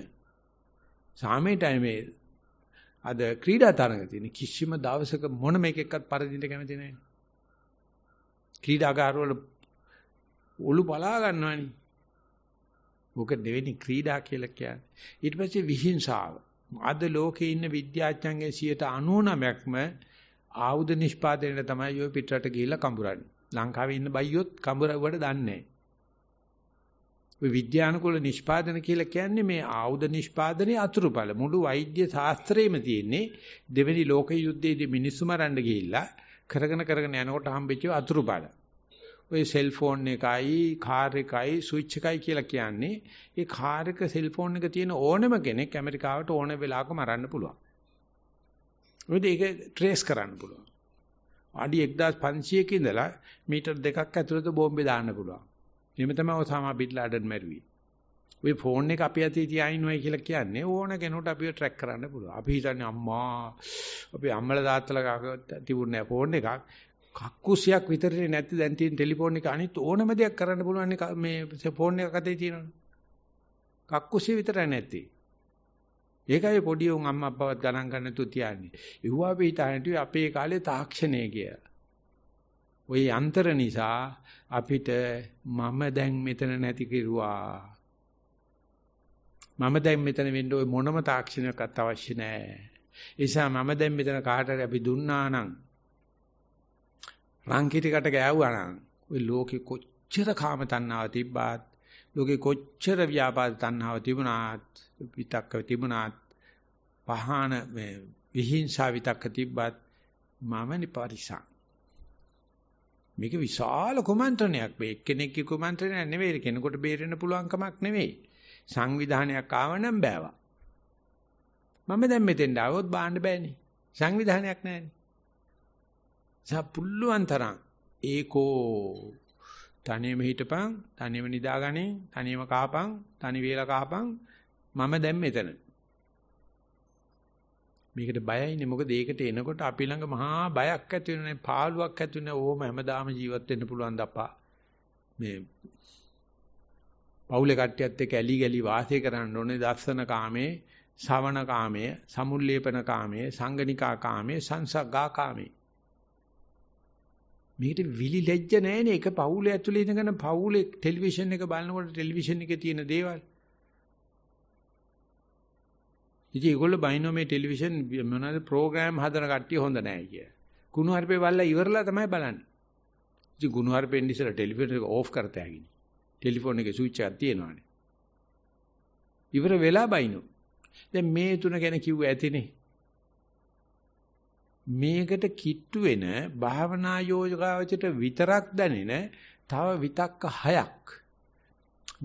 සාමේටයි මේ අද ක්‍රීඩා තරඟ තියෙන කිසිම දවසක මොන මේකෙක්වත් පරදින්න කැමති නැහැ. ක්‍රීඩාගාර වල ඔලු බලා ගන්නවනේ. ඕක දෙවෙනි ක්‍රීඩා කියලා කියන්නේ. ඊට පස්සේ විහිංසාව. අද ලෝකේ ඉන්න විද්‍යාඥයන්ගේ 99%ක්ම ආයුධ නිෂ්පාදනයේ තමයි යෝ පිටරට ගිහිල්ලා කඹරන්නේ. ලංකාවේ ඉන්න බයියොත් කඹරවට දන්නේ නැහැ. ඔය විද්‍යානුකූල නිෂ්පාදන කියලා කියන්නේ මේ ආයුධ නිෂ්පාදනයේ අතුරුඵල. මුළු වෛද්‍ය ශාස්ත්‍රයේම තියෙන්නේ දෙවෙනි ලෝක යුද්ධයේදී මිනිස්සු මරන්න ගිහිල්ලා කරගෙන කරගෙන යනකොට හම්බෙච්ච අතුරුඵල. ඔය සෙල්ෆෝන් එකයි, කාර් එකයි, ස්විච් එකයි කියලා කියන්නේ ඒ කාර් එක සෙල්ෆෝන් එක තියෙන ඕනම කෙනෙක් ඇමරිකාවට ඕන වෙලාවක මරන්න පුළුවන්. මොකද ඒක ට්‍රේස් කරන්න පුළුවන්. අඩි 1500ක ඉඳලා මීටර් දෙකක් ඇතුළත බෝම්බේ දාන්න පුළුවන්. එහෙම තමයි ඔසාමා බින් ලඩන් මැරුවේ. ওই ෆෝන් එක අපි අතේ තියාිනවයි කියලා කියන්නේ ඕන කෙනෙකුට අපිව ට්‍රැක් කරන්න පුළුවන්. අපි හිතන්නේ අම්මා අපි අම්මලා තාත්තලා තිබුණ නෑ ෆෝන් එකක්. කක්කුසියක් විතරේ නැති දැන් තියෙන ටෙලිෆෝන් එක අනිත් ඕනම දෙයක් කරන්න පුළුවන් මේ ෆෝන් එක අතේ තියෙනවනේ. කක්කුසිය විතරයි නැති. ඒකයි පොඩි උන් අම්මා අප්පවත් ගණන් ගන්න තු තියන්නේ. ඉහුවා අපි හිතන්නේ අපේ කාලේ තාක්ෂණය කියලා. ওই අන්තර නිසා අපිට මම දැන් මෙතන නැති කිරුවා. මම දැන් මෙතන වෙන්න ওই මොනම තාක්ෂණයක්වත් අවශ්‍ය නැහැ. ඒ නිසා මම දැන් මෙතන කාට හරි අපි දුන්නා නම් රංකිටිකට ගෑවුවා නම් ওই ලෝකෙ කොච්චර කාම තණ්හාව තිබ්බත් ලෝකෙ කොච්චර ව්‍යාපාද තණ්හාව තිබුණත් විතක්ක තිබුණත් පහාන විහිංසාව විතක්ක තිබ්බත් මමනි පරිසං මේක විශාල කුමන්ත්‍රණයක්. මේ එක්කෙනෙක්ගේ කුමන්ත්‍රණයක් නෙවෙයි. කෙනෙකුට බේරෙන්න පුළුවන් කමක් නෙවෙයි. සංවිධානයක් ආවනම් බෑවා. මම දැන් මෙතෙන්ට ආවොත් බාන්න බෑනේ. සංවිධානයක් නැහැනේ. සා පුළුවන් තරම් ඒකෝ තනියම හිටපන්, තනියම නිදාගනින්, තනියම කාපන්, තනි වේලා කාපන්. මම දැන් මෙතන. මේකට බයයිනේ මොකද ඒකට එනකොට අපි ළඟ මහා බයක් ඇති වෙනනේ පාළුවක් ඇති වෙන ඕම හැමදාම ජීවත් වෙන්න පුළුවන් දපා මේ පවුලේ කට්ටියත් එක්ක ඇලි ගලි වාසය කරන්න ඕනේ දස්සන කාමේ ශවණ කාමයේ සමුල්ලේපන කාමයේ සංගනිකා කාමයේ සංසග්ගා කාමයේ මේකට විලි ලැජ්ජ නැහැනේ එක පවුලේ ඇතුලේ ඉඳගෙන පවුලේ ටෙලිවිෂන් එක බලනකොට ටෙලිවිෂන් එකේ තියෙන දේවල් ඉතින් ඒගොල්ලෝ බයිනෝ මේ ටෙලිවිෂන් මොනවාද ප්‍රෝග්‍රෑම් හදන කට්ටිය හොඳ නැහැ කිය. කුණු හරිපේ වල්ලා ඉවරලා තමයි බලන්නේ. ඉතින් කුණු හරිපෙන් ඉස්සලා ටෙලිවිෂන් එක ඕෆ් කරතෑගිනි. ටෙලිෆෝන් එකේ ස්විච් එකක් තියෙනවානේ. ඉවර වෙලා බයිනෝ. දැන් මේ තුන ගැන කිව්ව ඇතිනේ. මේකට කිට්ටු වෙන භාවනා යෝගාවචරයට විතරක් දැනෙන තව විතක්ක හයක්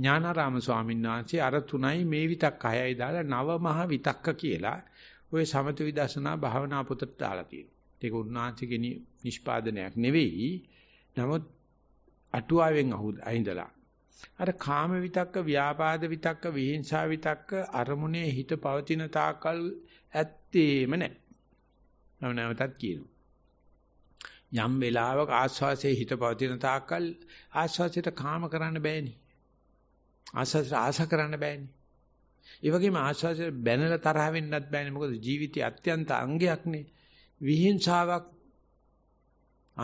ඥානාරාම ස්වාමීන් වහන්සේ අර තුනයි මේ විතක් හයයි දාලා නව මහ විතක්ක කියලා ওই සමත විදර්ශනා භාවනා පොතට දාලා තියෙනවා. ඒක උන්වහන්සේගේ නිෂ්පාදනයක් නෙවෙයි. නමුත් අටුවාවෙන් අහිඳලා අර කාම විතක්ක, ව්‍යාපාද විතක්ක, විහිංසා විතක්ක අරමුණේ හිත පවතින තාකල් ඇත්තේම නැහැ. මම නැවතත් කියනවා. යම් වෙලාවක ආස්වාසේ හිත පවතින තාකල් ආස්වාසයට කාම කරන්න බෑනේ. ආශාස ආශා කරන්න බෑනේ. ඒ වගේම ආශාස බැනලා තරහ වෙන්නත් බෑනේ. මොකද ජීවිතයේ අත්‍යන්ත අංගයක්නේ. විහිංසාවක්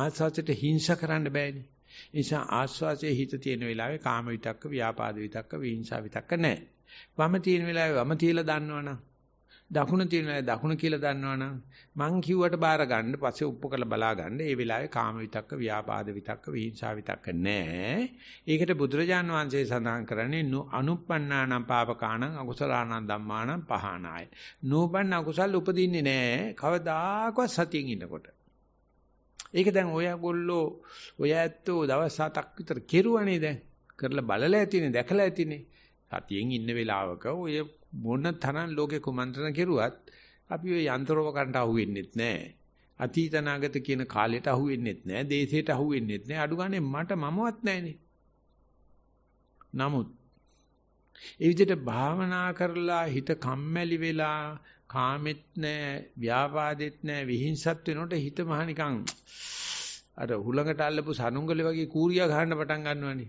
ආශාසයට හිංසා කරන්න බෑනේ. ඒ නිසා ආශාසයේ හිත තියෙන වෙලාවේ කාම විතක්ක, ව්‍යාපාද විතක්ක, විහිංසා විතක්ක නැහැ. වම තියෙන වෙලාවේ වම තියලා දන්නවනම් දකුණ තියෙනවා දකුණ කියලා දන්නවනම් මං කිව්වට බාර ගන්න පස්සේ උප්පු කරලා බලා ගන්න. ඒ වෙලාවේ කාම විතක්ක, ව්‍යාපාද විතක්ක, විහිංසා විතක්ක නැහැ. ඒකට බුදුරජාන් වහන්සේ සඳහන් කරන්නේ අනුප්පන්නානම් පාපකාණං අකුසලානම් ධම්මානම් පහනාය. නූපන්න අකුසල් උපදින්නේ නැහැ. කවදාකවත් සතියෙන් ඉන්නකොට. ඒක දැන් ඔයගොල්ලෝ ඔය ඇත්තෝ දවස් 7ක් විතර කෙරුවනේ දැන්. කරලා බලලා ඇතිනේ, දැකලා ඇතිනේ. සතියෙන් ඉන්න වෙලාවක ඔය මොන තරම් ලෝකේ කුමන්ත්‍රණ කෙරුවත් අපි ওই යන්ත්‍රෝපකරණට අහු වෙන්නෙත් නැහැ. අතීතනාගත කියන කාලයට අහු වෙන්නෙත් නැහැ. දේශයට අහු වෙන්නෙත් නැහැ. අඩු ගානේ මට මමවත් නැහැනේ. නමුත් ඒ විදිහට භාවනා කරලා හිත කම්මැලි වෙලා කාමෙත් නැහැ, ව්‍යාපාදෙත් නැහැ, විහිංසත් වෙනකොට හිත මහ නිකන් අර හුලඟට අල්ලපු සනුංගලේ වගේ කූරියා ගහන්න පටන් ගන්නවනේ.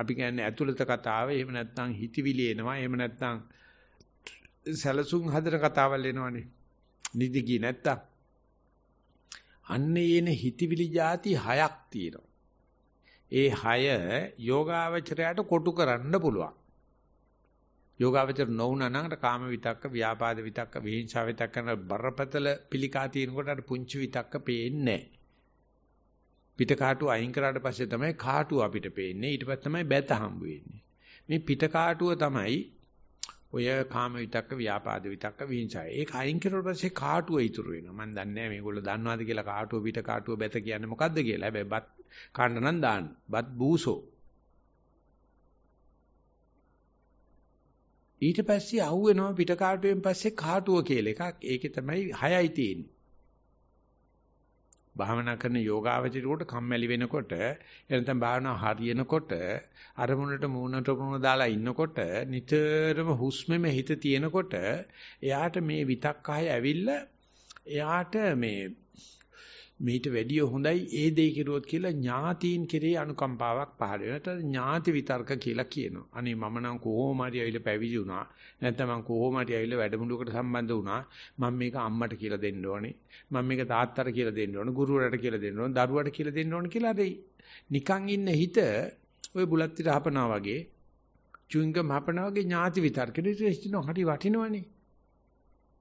අපි කියන්නේ ඇතුළත කතාව, එහෙම නැත්නම් හිතවිලි එනවා, එහෙම නැත්නම් සැලසුම් හදන කතාවල් එනවනේ. නිදි ගියේ නැත්තම්. අන්න ඒන හිතවිලි જાති හයක් තියෙනවා. ඒ හය යෝගාවචරයට කොටු කරන්න පුළුවන්. යෝගාවචර නොවුනා නම් කාම විතක්ක, ව්‍යාපාද විතක්ක, විහිංසාව විතක්ක කරන බරපතල පිළිකා තියෙනකොට අර පුංචි විතක්ක පේන්නේ නැහැ. පිටකාටු අයින් කරාට පස්සේ තමයි කාටු අපිට පේන්නේ. ඊට පස්සේ තමයි බැත හම්බ වෙන්නේ. මේ පිටකාටුව තමයි ඔය කාම විතක්ක ව්‍යාපාද විතක්ක විහිංසය. ඒක අයින් කරුවට පස්සේ කාටුව ඉතුරු වෙනවා. මම දන්නේ නැහැ මේගොල්ලෝ දන්නවද කියලා කාටුව පිට කාටුව බැත කියන්නේ මොකද්ද කියලා. හැබැයි බත් කන්න නම් දාන්න. බත් බූසෝ. ඊට පස්සේ අහුවෙනවා පිට කාටුවෙන් පස්සේ කාටුව කියලා එකක්. ඒකේ තමයි 6යි තියෙන්නේ. භාවනා කරන යෝගාවචරයට කම්මැලි වෙනකොට එනතම් භාවනා හරියනකොට අරමුණට මූණට මුණ දාලා ඉන්නකොට නිතරම හුස්මෙම හිත තියෙනකොට එයාට මේ විතක්කහය ඇවිල්ලා එයාට මේ මේට වැඩිය හොඳයි ඒ දේ කෙරුවොත් කියලා ඥාතීන් කෙරේ අනුකම්පාවක් පහළ වෙනවා. ඥාති විතර්ක කියලා කියනවා. අනේ මම නම් කොහොම හරි ඇවිල්ලා පැවිදි වුණා. නැත්නම් මම කොහොම හරි ඇවිල්ලා වැඩමුළුවකට සම්බන්ධ වුණා. මම මේක අම්මට කියලා දෙන්න ඕනේ. මම මේක තාත්තට කියලා දෙන්න ඕනේ. ගුරුවරට කියලා දෙන්න ඕනේ. දරුවට කියලා දෙන්න ඕනේ කියලා අර නිකන් ඉන්න හිත ওই බුලත් විතහපනා වගේ චුංගම් හපනා වගේ ඥාති විතර්කෙට ඉතින් හරි වටිනවනේ.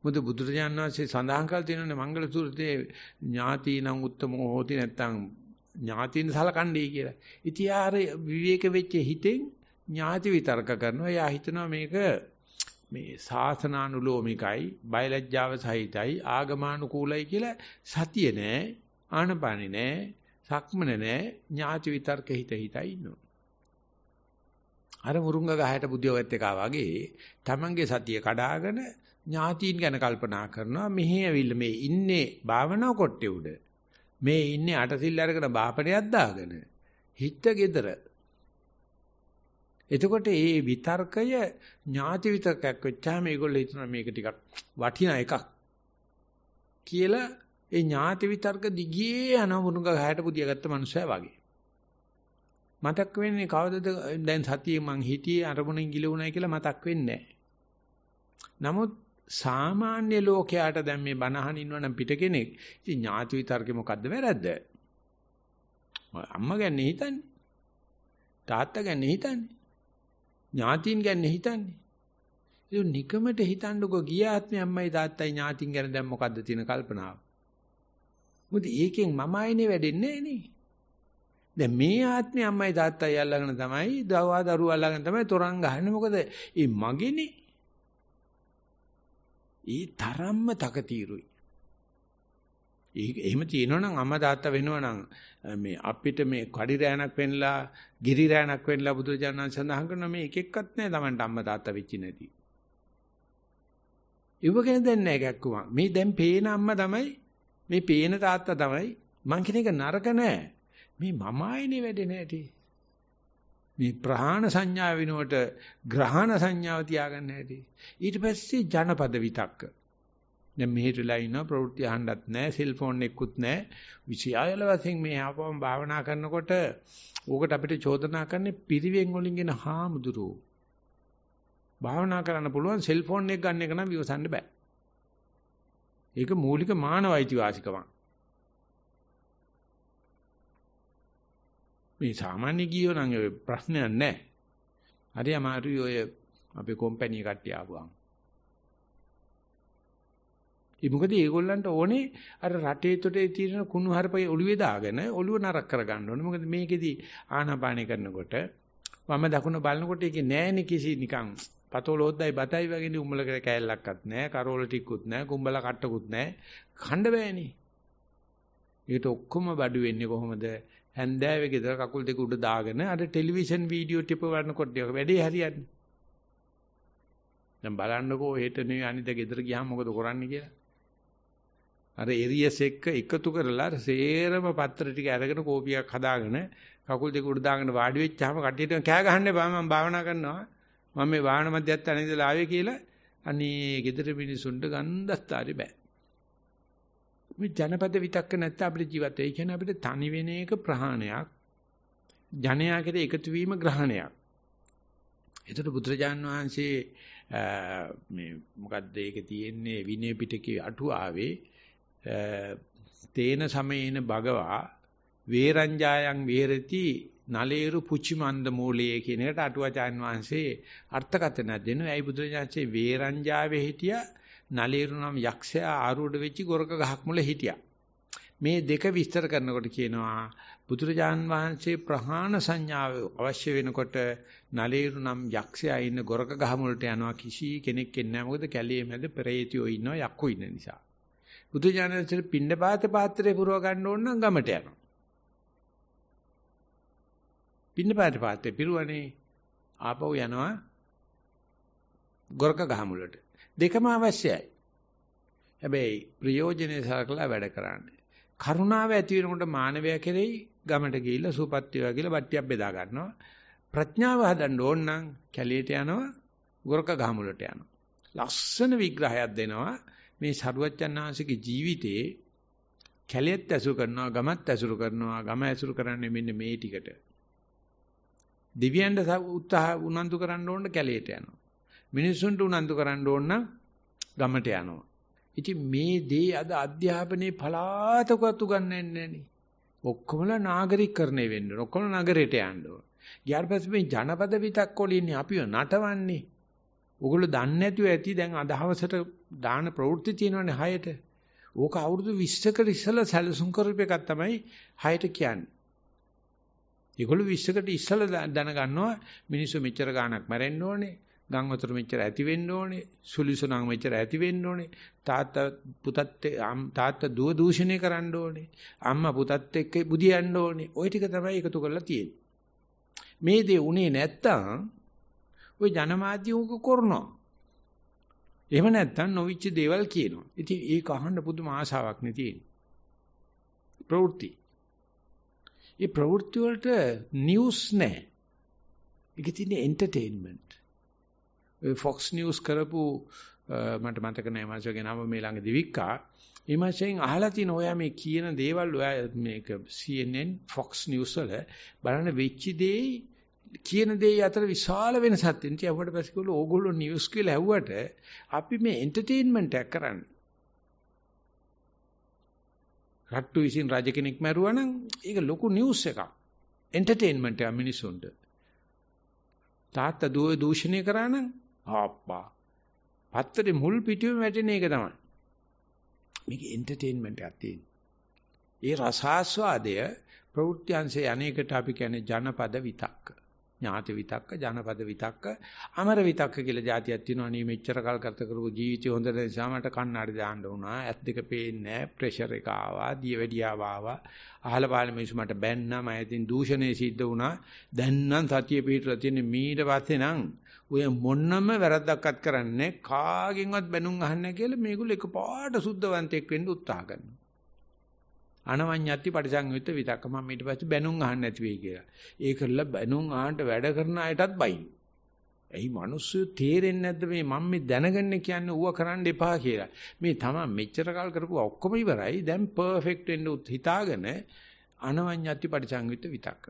මොකද බුදුරජාණන් වහන්සේ සඳහන් කළ තියෙනනේ මංගල සූත්‍රයේ ඥාතිනම් උත්තමෝ හෝති නැත්තම් ඥාතින් සලකන්නේ කියලා. ඉතියාරේ විවේක වෙච්ච හිතෙන් ඥාති විතර්ක කරනවා. එයා හිතනවා මේක මේ සාසනානුලෝමිකයි, බයලජ්ජාව සහිතයි, ආගමානුකූලයි කියලා සතිය නෑ, ආනපානෙ නෑ, සක්මන නෑ, ඥාති විතර්ක හිත හිතයි ඉන්නවා. අර මුරුංග ගහයට බුදියෝගත් එකා වගේ තමන්ගේ සතිය කඩාගෙන ඥාතීන් ගැන කල්පනා කරනවා මෙහි ඇවිල්ලා මේ ඉන්නේ භාවනා කොට්ටේ උඩ මේ ඉන්නේ අටසිල් අරගෙන බාපණයක් දාගෙන හිත gedara එතකොට මේ විතර්කය ඥාති විතර්කයක් වෙච්චාම මේගොල්ලෝ හිතනවා මේක ටිකක් වටිනා එකක් කියලා ඒ ඥාති විතර්ක දිගේ අනවුණුක ගහයට පුදිය ගත්ත මනුස්සයා වගේ මතක් වෙන්නේ කවදද දැන් සතියේ මං හිතියේ අරමුණෙන් ගිලුණායි කියලා මතක් වෙන්නේ නැහැ. නමුත් සාමාන්‍ය ලෝකයාට දැන් මේ බනහන් ඉන්නවනම් පිට කෙනෙක් ඉතින් ඥාති විතර්කේ මොකද්ද වැරද්ද? අම්මා ගැන හිතන්නේ. තාත්තා ගැන හිතන්නේ. ඥාතින් ගැන හිතන්නේ. ඉතින් නිකමට හිතන්නකො ගිය ආත්මේ අම්මයි තාත්තයි ඥාතින් ගැන දැන් මොකද්ද තියෙන කල්පනාව? මොකද ඒකෙන් මම ආයනේ වැඩෙන්නේ නේ. දැන් මේ ආත්මේ අම්මයි තාත්තයි අල්ලගෙන තමයි දවවා දරුවා අල්ලගෙන තමයි තොරන් ගහන්නේ මොකද ඒ මගේනේ ඒ තරම්ම තකතිරුයි. ඒක එහෙම තියෙනවනම් අම්මා තාත්තා වෙනවනම් මේ අපිට මේ කඩි රෑණක් වෙන්නලා ගිරි රෑණක් වෙන්නලා බුදුජානන් සඳහන් කරන මේ එක එක්කත් නෑ Tamanට අම්මා තාත්තා වෙච්ච නැති. ඉවගෙන දැන් නෑ ගැක්කුවා. මේ දැන් පේන අම්මා තමයි මේ පේන තාත්තා තමයි මං කියන එක නරක නෑ. මේ මම ආයේ වැඩේ නැටි. මේ ප්‍රහාණ සංඥා වෙනුවට ග්‍රහණ සංඥාව තියාගන්න හැටි. ඊට පස්සේ ජනපද විතක්ක. දැන් මෙහෙටලා ඉන්න ප්‍රවෘත්ති අහන්නත් නැහැ, සෙල්ෆෝන් එකකුත් නැහැ. විෂයයල වශයෙන් මේ ආපම භාවනා කරනකොට ඕකට අපිට චෝදනා කරන්නේ පිරිවෙන් වලින් එන හාමුදුරුවෝ. භාවනා කරන්න පුළුවන් සෙල්ෆෝන් එක ගන්න එක නම් විවසන්න බෑ. ඒක මූලික මානව අයිතිවාසිකමක්. මේ සාමාන්‍ය ගියෝ නම් ප්‍රශ්නයක් නැහැ. හරි අමාරුයි ඔය අපේ කම්පැනි කට්ටිය ආවම. ඒ මොකද ඒගොල්ලන්ට ඕනේ අර රටේ තොටේ තියෙන කුණු හරපේ ඔළුවේ දාගෙන ඔළුව නරක කරගන්න ඕනේ. මොකද මේකෙදි ආනාපානය කරනකොට වම දකුණ බලනකොට ඒකේ නෑනේ කිසි නිකන් පතෝලෝද්දයි බතයි වගේ උඹල කර කෑල්ලක්වත් නෑ, කරෝල ටිකුත් නෑ, කුඹල කට්ටකුත් නෑ. ඛණ්ඩ බෑනේ. ඒකට ඔක්කොම බඩු වෙන්නේ කොහොමද? හැන්දෑවේ ගෙදර කකුල් දෙක උඩ දාගෙන අර ටෙලිවිෂන් වීඩියෝ ටිප වරනකොට වැඩේ හරියන්නේ. දැන් බලන්නකෝ හෙට නෙවෙයි අනිද්දා ගෙදර ගියාම මොකද කරන්නේ කියලා. අර එරියස් එක්ක එකතු කරලා සේරම පත්‍ර ටික අරගෙන කෝපියක් හදාගෙන කකුල් දෙක උඩ දාගෙන වාඩි වෙච්චාම කට්ටියට කෑ ගහන්න එපා මම භාවනා කරනවා. මම මේ වාහන මැදයන් තනියදලා ආවේ කියලා අනේ ගෙදර මිනිසුන්ට ගන්දස්තරි බෑ. මේ ජනපද විතක්ක නැත්නම් අපිට ජීවත් වෙයි කියන්නේ අපිට තනි වෙන එක ප්‍රහාණයක් ජනයා කෙරේ එකතු වීම ග්‍රහණයක්. ඒතර බුදුරජාන් වහන්සේ මේ මොකද්ද ඒකේ තියෙන්නේ විනය පිටකේ අටුවාවේ තේන සමයේන භගවා වේරංජායන් වේරති නලේරු පුචිමන්ද මූලයේ කියන එකට අටුවාචාන් වහන්සේ අර්ථකථන දෙනවා. ඇයි බුදුරජාන්සේ වේරංජාවේ හිටියා නලීරු නම් යක්ෂයා ආරූඪ වෙච්ච ගොරක ගහක් මුල හිටියා. මේ දෙක විස්තර කරනකොට කියනවා බුදුරජාන් වහන්සේ ප්‍රහාණ සංඥාව අවශ්‍ය වෙනකොට නලීරු නම් යක්ෂයා ඉන්න ගොරක ගහ මුලට යනවා කිසි කෙනෙක් එන්නේ නැහැ. මොකද කැළේ මැද පෙරේතියෝ ඉන්නවා යක්කු ඉන්න නිසා. බුදුජානකතර පින්නපාත පාත්‍රය පුරව ගන්න ඕන නම් ගමට යනවා. පින්නපාත පාත්‍රය පිරුවනේ ආපහු යනවා ගොරක ගහ මුලට. දෙකම අවශ්‍යයි. හැබැයි ප්‍රයෝජනේ සලකලා වැඩ කරන්න. කරුණාව ඇති වෙනකොට මානවය කෙරෙහි ගමට ගිහිල්ලා සූපත්තිය කියලා බට්ටියක් බෙදා ගන්නවා. ප්‍රඥාව හදන්න ඕන නම් කැලියට යනවා, ගොරක ගහමුලට යනවා. ලස්සන විග්‍රහයක් දෙනවා මේ සරුවච්චන් ආංශිකේ ජීවිතේ කැලෙත් ඇසුරු කරනවා ගමත් ඇසුරු කරනවා ගම ඇසුරු කරන්නේ මෙන්න මේ ටිකට. දිව්‍යයන්ට උත්සාහ උනන්දු කරන්න ඕන කැලේට යනවා. මිනිසුන්ට උනන්දු කරන්න ඕන නම් ගමට යනවා. ඉතින් මේ දේ අද අධ්‍යාපනයේ පලාතකවත් උගන්වන්නේ නැනේ. ඔක්කොමලා නාගරිකකරණය වෙන්න ඕන. ඔක්කොම නගරයට යන්න ඕන. ගියාට පස්සේ මේ ජනපද විතක්කොලින්නේ අපිව නටවන්නේ. ඕගොල්ලෝ දන්නේ නැතුව ඇති දැන් අදහවසට දාන ප්‍රවෘත්ති තියෙනවනේ හයට. ඕක අවුරුදු 20කට ඉස්සලා සැලසුම් කරපු එකක් තමයි හයට කියන්නේ. ඒගොල්ලෝ 20කට ඉස්සලා දැනගන්නවා මිනිස්සු මෙච්චර ගාණක් මැරෙන්න ඕනේ. ගම් වතුර මෙච්චර ඇති වෙන්න ඕනේ සුලිසුණම් මෙච්චර ඇති වෙන්න ඕනේ තාත්තා පුතත් තාත්තා දුව දූෂණය කරන්න ඕනේ අම්මා පුතත් එක්ක බුදියන්න ඕනේ ওই ටික තමයි එකතු කරලා තියෙන්නේ මේ දේ උනේ නැත්තම් ওই ජනමාධ්‍ය උක කරනවා එහෙම නැත්තම් නොවිච්ච දේවල් කියනවා ඉතින් ඒක අහන්න පුදුම ආසාවක් නේ තියෙන්නේ ප්‍රවෘත්ති ඒ ප්‍රවෘත්ති වලට නිවුස් නැහැ. ඒකේ තියෙන එන්ටර්ටේන්මන්ට්. Fox News කරපු මට මතක නෑ මාසයක නම මේ ළඟ දිවික්කා ඊමණයෙන් අහලා තින ඔයා මේ කියන දේවල් ඔයා මේක CNN Fox News වල බලන්න වෙච්ච දේ කියන දේ අතර විශාල වෙනසක් තියෙනවා. ඒ අපිට පස්සේ කිව්වලු ඕගොල්ලෝ නිවුස් කියලා ඇහුවට අපි මේ එන්ටර්ටේන්මන්ට් එක කරන්නේ. රට්ටු විසින් රජ කෙනෙක් මැරුවා නම් ඒක ලොකු නිවුස් එකක්. එන්ටර්ටේන්මන්ට් එක මිනිසුන්ට. තාත්තා දෝෂණය කරා නම් ආප්පා. පත්තරේ මුල් පිටුවේ වැටෙන එක තමයි. මේක එන්ටර්ටේන්මන්ට් එකක් තියෙන. ඒ රසාස්වාදය ප්‍රවෘත්ති අංශය අනේකට අපි කියන්නේ ජනපද විතක්ක. ඥාති විතක්ක ජනපද විතක්ක අමර විතක්ක කියලා જાතියක් තියෙනවා නේ මෙච්චර කල් ගත කරපු ජීවිතය හොඳ නිසා මට කණ්ණාඩි දාන්න වුණා ඇස් දෙක පේන්නේ නැහැ ප්‍රෙෂර් එක ආවා දියවැඩියාව ආවා අහල පාල මිනිස්සු මට බැන්නා මම ඉතින් දූෂණේ සිද්ධ වුණා දැන් නම් සතිය පිටලා තියෙන මීට පස්සේ නම් ඔය මොන්නම වැරද්දක්වත් කරන්නේ කාගෙන්වත් බැනුම් අහන්නේ කියලා මේගොල්ලෝ එකපාරට සුද්ධවන්තයෙක් වෙන්න උත්සාහ කරනවා. අනවඤ්ඤත්ති පරිසංයුත්ත විතක්ක මම ඊට පස්සේ බැනුම් අහන්න නැති වෙයි කියලා. ඒ කරලා බැනුම් අහන්න වැඩ කරන අයටත් බයි. එයි මිනිස්සු තේරෙන්නේ නැද්ද මේ මම මේ දැනගන්නේ කියන්නේ ඌව කරන්න එපා කියලා. මේ තමයි මෙච්චර කල් කරපු ඔක්කොම ඉවරයි. දැන් පර්ෆෙක්ට් වෙන්න හිතාගෙන අනවඤ්ඤත්ති පරිසංයුත්ත විතක්ක.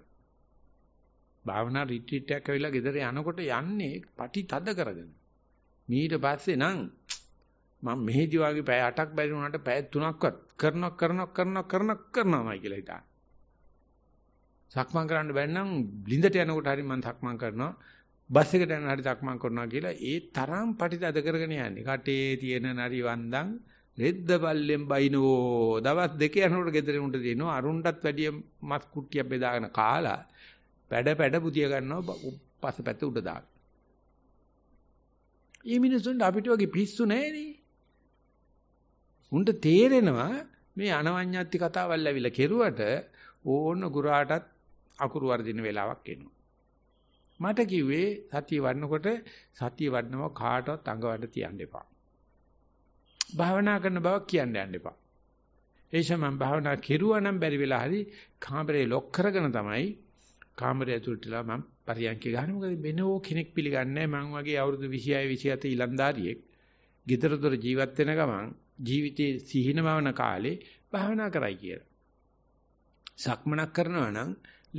භාවනා රිට්‍රීට් එකක් ඇවිල්ලා ගෙදර යනකොට යන්නේ පටි තද කරගෙන. ඊට පස්සේ නම් මම මෙහෙදි වගේ පැය 8ක් බැරි වුණාට පැය 3ක්වත් කරනවා කරනවා කරනවා කරනවා කරනවායි කියලා හිතා. සක්මන් කරන්න බැරි නම් බින්දට යනකොට හරි මම සක්මන් කරනවා. බස් එකට යන හරි සක්මන් කරනවා කියලා ඒ තරම් පටිතද කරගෙන යන්නේ. කටේ තියෙන nari වන්දන් රෙද්ද බල්ලෙන් බයිනෝ. දවස් දෙක යනකොට ගෙදර උන්ට දෙනවා. අරුන්ටත් වැඩිය මස් කුට්ටියක් බෙදාගෙන කාලා පැඩ පැඩ බුදිය ගන්නවා පස්සපැත්ත උඩ දාගෙන. මේ මිනිසුන්ට අපිට වගේ පිස්සු නැහැනේ. උන්ට තේරෙනවා මේ අනවඤ්ඤාති කතාවල් ඇවිල්ලා කෙරුවට ඕන ගුරාටත් අකුරු වර්ධින වෙලාවක් එනවා. මට කිව්වේ සතිය වඩනකොට සතිය වඩනවා කාටවත් අඟවඩ තියන්න එපා. භාවනා කරන බවක් කියන්න යන්න එපා. ඒ නිසා මම භාවනා කෙරුවා නම් බැරි වෙලා හරි කාමරේ ලොක් කරගෙන තමයි කාමරය ඇතුළටලා මම පරියන්ක ගහන්නේ මොකද වෙන ඕ කෙනෙක් පිළිගන්නේ මං වගේ අවුරුදු 26 27 ඉලන්දාරියෙක් ගෙදර දොර ජීවත් වෙන ගමන් ජීවිතයේ සිහිනමවන කාලේ භාවනා කරයි කියලා. සක්මනක් කරනවා නම්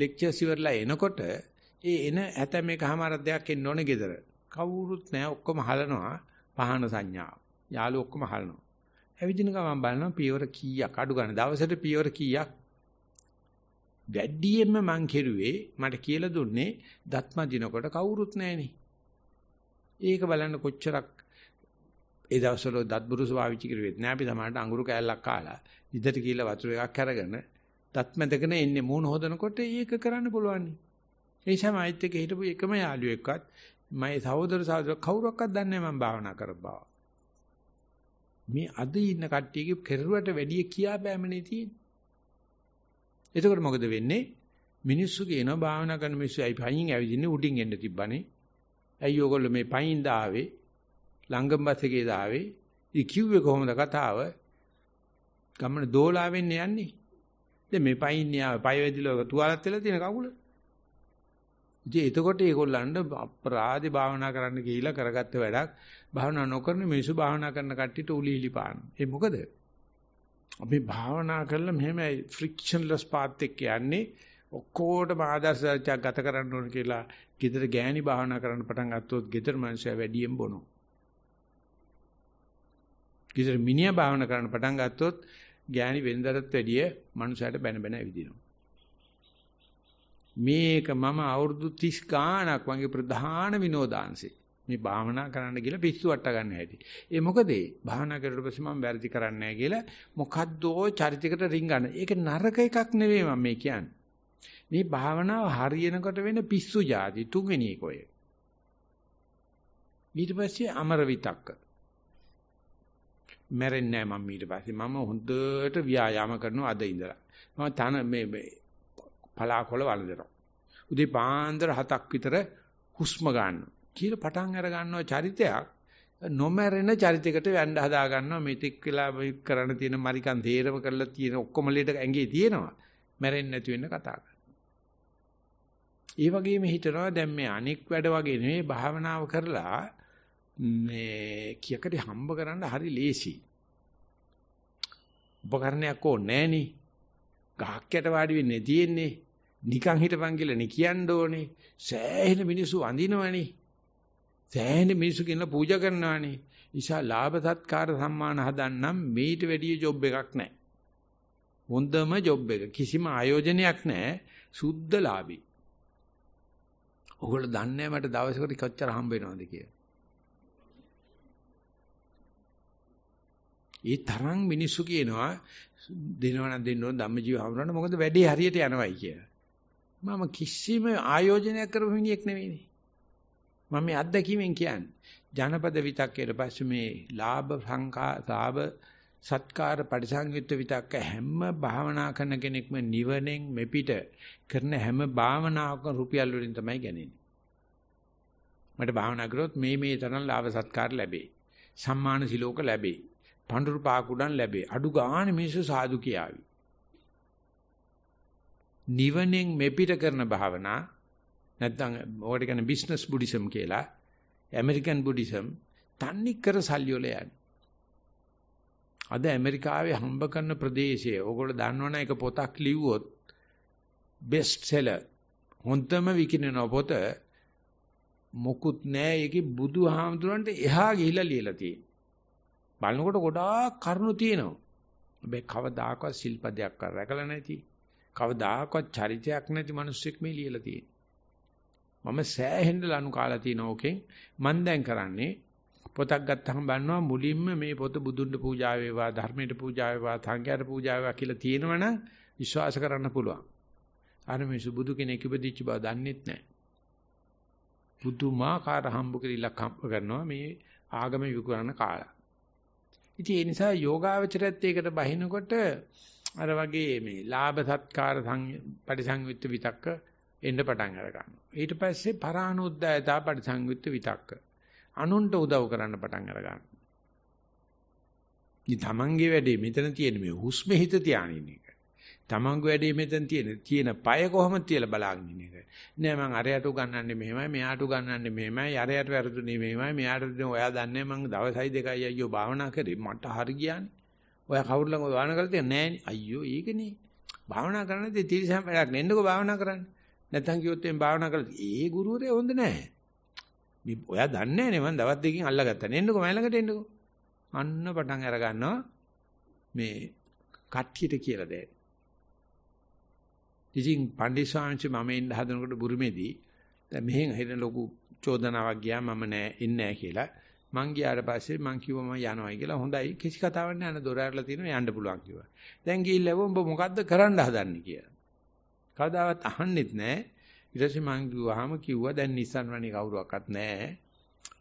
ලෙක්චර්ස් ඉවරලා එනකොට ඒ එන ඇතැම් එකමාරක් දෙයක් එන්න ඕනේ ගෙදර. කවුරුත් නැහැ ඔක්කොම හලනවා පහන සංඥාව. යාළුවෝ ඔක්කොම හලනවා. ඇවිදින ගමන් බලනවා පියවර කීයක් අඩු ගන්න. දවසට පියවර කීයක් වැඩියෙන්ම මං කෙරුවේ මට කියලා දුන්නේ දත්ම දිනකොට කවුරුත් නැහෙනේ. ඒක බලන්න කොච්චරක් ඒ දවස්වල දත් බුරුසු පාවිච්චි කරුවෙත් නෑ අපි තමයි අඟුරු කෑල්ලක් කාලා ඉදට කියලා වතුර එකක් අරගෙන දත් මැදගෙන එන්නේ මූණ හොදනකොට ඒක කරන්න පුළුවන්. ඒ නිසා මායිත් එක හිටපු එකම යාළුවෙක්වත් මගේ සහෝදර සහෝදර කවුරක්වත් දන්නේ නැහැ මම භාවනා කරපුවා. මේ අද ඉන්න කට්ටියගේ කෙරුවට වැඩිය කියා බෑමනේ තියෙන්නේ. එතකොට මොකද වෙන්නේ? මිනිස්සු කියනවා භාවනා කරන මිනිස්සු අයි පහින් ඇවිදින්නේ උඩින් එන්න තිබ්බනේ. ඇයි ඔයගොල්ලෝ මේ පහින් දාවේ? ලංගම්බස් එකේ දාවේ. ඉතින් කිව්වේ කොහොමද කතාව? ගමන දෝලා වෙන්න යන්නේ. දැන් මේ පහින් න්යාව පය වැදිලා තුවාලත් වෙලා තියෙන කකුල. ඉතින් එතකොට ඒගොල්ලන්ට අපරාධේ භාවනා කරන්න ගිහිලා කරගත්ත වැඩක් භාවනා නොකරන මිනිස්සු භාවනා කරන කට්ටියට උලීලි පාන. ඒ මොකද? අපි භාවනා කරලා මෙහෙම ෆ්‍රික්ෂන්ලස් පාත් එක යන්නේ ඔක්කොටම ආදර්ශ දර්ශයක් ගත කරන්න ඕන කියලා gedara ගෑණි භාවනා කරන්න පටන් ගත්තොත් gedara මිනිස්සයා වැඩියෙන් බොනෝ. gedara මිනිහා භාවනා කරන්න පටන් ගත්තොත් ගෑණි වෙනදටත් වැඩිය මනුස්සයාට බැන බැන ඇවිදිනවා. මේක මම අවුරුදු 30 ගාණක් වගේ ප්‍රධාන විනෝදාංශේ මේ භාවනා කරන්න කියලා පිස්සු වට ගන්න හැටි. ඒ මොකද ඒ භාවනා කරුවට පස්සේ මම වැරදි කරන්නේ නැහැ කියලා මොකද්දෝ චරිතයකට රිංගන. ඒක නරක එකක් නෙවෙයි මම මේ කියන්නේ. මේ භාවනාව හරියනකොට වෙන පිස්සු જાති තුන්වෙනි එක ඔය. ඊට පස්සේ අමර විතක්ක. මැරෙන්නේ නැහැ මම ඊට පස්සේ මම හොඳට ව්‍යායාම කරනවා අද ඉඳලා. මම තන මේ පලාකොළ වළඳනවා. උදේ පාන්දර 7ක් විතර හුස්ම ගන්නවා. කියලා පටන් අර ගන්නවා චරිතයක් නොමැරෙන චරිතයකට වැන්න හදා ගන්නවා මෙතික් වෙලා කරන්න තියෙන මරිකන් තේරම කරලා තියෙන ඔක්කොම ලේට ඇඟේ තියෙනවා මැරෙන්නේ නැති වෙන්න කතා ඒ වගේම හිතනවා දැන් මේ අනෙක් වැඩ වගේ නෙමෙයි භාවනාව කරලා මේ කියකට හම්බ කරන්න හරි ලේසි. උපකරණයක් ඕනේ නෑනේ. ගහක් යට වාඩි වෙන්නේ තියෙන්නේ. නිකන් හිටපන් කියලා නේ කියන්න ඕනේ. සෑහෙන මිනිස්සු අඳිනවනේ. සෑහෙන මිනිස්සු කියලා පූජා කරනවානේ. නිසා ලාභ සත්කාර සම්මාන හදන්නම් මේට වැඩිය ජොබ් එකක් නැහැ. හොඳම ජොබ් එක. කිසිම ආයෝජනයක් නැහැ. සුද්ධ ලාභී. ඔයගොල්ලෝ දන්නේ මට දවසකට කොච්චර හම්බ වෙනවද කියලා. ඒ තරම් මිනිස්සු කියනවා දෙනවනම් දෙන්න ඕන ධම්මජීව හමුරන්න මොකද වැඩේ හරියට යනවයි කියලා. මම කිසිම ආයෝජනයක් කරපු මිනිහෙක් නෙවෙයිනේ. මම මේ අත්දැකීමෙන් කියන්නේ ජනපද විතක්කේට පස්සේ මේ ලාභ සංකා සාභ සත්කාර පරිසංයුක්ත විතක්ක හැම භාවනා කරන කෙනෙක්ම නිවනෙන් මෙපිට කරන හැම භාවනාවක රුපියල් වලින් තමයි ගන්නේ. මට භාවනා කරොත් මේ මේ තරම් ලාභ සත්කාර ලැබේ. සම්මාන සිලෝක ලැබේ. පඳුරු පාකුඩම් ලැබේ. අඩු ගානේ මිනිස්සු සාදු කියාවි. නිවනෙන් මෙපිට කරන භාවනා නැත්නම් ඔකට කියන්නේ බිස්නස් බුද්දිසම් කියලා ඇමරිකන් බුද්දිසම් තන්නේ කර සල්ලි වල යන්නේ. අද ඇමරිකාවේ හම්බ කරන ප්‍රදේශයේ ඕගොල්ලෝ දන්නවනේ එක පොතක් ලිව්වොත් බෙස්ට් සෙලර් හොඳම විකිනන පොත මොකුත් නෑ ඒකේ බුදුහාමුදුරන්ට එහා ගිහිලා ලියලා තියෙන්නේ. බලනකොට ගොඩාක් කරුණු තියෙනවා. හැබැයි කවදාකවත් ශිල්පදයක් කරලා නැති. කවදාකවත් චරිතයක් නැති මිනිස්සෙක් මේ ලියලා තියෙන්නේ. මම සෑහෙන්න ලනු කාලා තියෙන ඕකෙන් මම දැන් කරන්නේ පොතක් ගත්තහම බලනවා මුලින්ම මේ පොත බුදුන්ව පූජා වේවා ධර්මයට පූජා වේවා සංඝයාට පූජා වේවා කියලා තියෙනවනම් විශ්වාස කරන්න පුළුවන්. අර මේ සුබුදු කෙනෙක් ඉපදිච්ච බව දන්නෙත් නැහැ. බුදුමාකාර හම්බ කරලා කම්ප කරනවා මේ ආගම විකුණන කාලා. ඉතින් ඒ නිසා යෝගාවචරයත් ඒකට බහිනකොට අර වගේ මේ ලාභ සත්කාර පරිසංයුක්ත විතක්ක එන්න පටන් අර ගන්නවා ඊට පස්සේ පරානුද්යතා පරිසංයුක්ත විතක්ක අනුන්ට උදව් කරන්න පටන් අර ගන්නවා ඉතින් තමන්ගේ වැඩේ මෙතන තියෙන මේ හුස්ම හිත තියානින් එක තමන්ගේ වැඩේ මෙතන තියෙන තියෙන পায় කොහොමද කියලා බලාගෙන ඉන්න එක නෑ මං අරයට උගන්වන්නේ මෙහෙමයි මෙයාට උගන්වන්නේ මෙහෙමයි අරයට වැරදුනේ මෙහෙමයි මෙයාට ඔයා දන්නේ මං දවසයි දෙකයි අයියෝ භාවනා කරේ මට හරි ගියානේ ඔයා කවුරු ළඟ භාවනා කරලා තියෙන්නේ නෑනේ අයියෝ ඒකනේ භාවනා කරන්නේ තිරිසන් වැඩක් නෙන්නකෝ භාවනා කරන්නේ නැත්නම් කිව්වොත් එම් භාවනා කරලා ඒ ගුරුවරයා හොඳ නැහැ. මේ ඔයා දන්නේ නැහැ මම දවස් දෙකකින් අල්ලගත්තා. එන්නකෝ මම ළඟට එන්නකෝ. අන්න පටන් අර ගන්නවා මේ කට්ටියට කියලා දෙන්න. ඉතින් පණ්ඩිත ස්වාමීන් වහන්සේ මම එන්න හදනකොට බුරුමේදී දැන් මෙහෙන් හිටන ලොකු චෝදනාවක් ගියා මම නෑ එන්නේ නෑ කියලා. මං ගියාට පස්සේ මං කිව්වා මම යනවායි කියලා. හොඳයි කිසි කතාවක් නෑ අන දොර ඇරලා තියෙනවා යන්න පුළුවන් කිව්වා. දැන් ගිහිල්ලා උඹ මොකද්ද කරන්න හදන්නේ කියලා. කවදාවත් අහන්නෙත් නැහැ. ඊට පස්සේ මං කිව්වහම කිව්වා දැන් Nissan වැනි කවුරුවක්වත් නැහැ.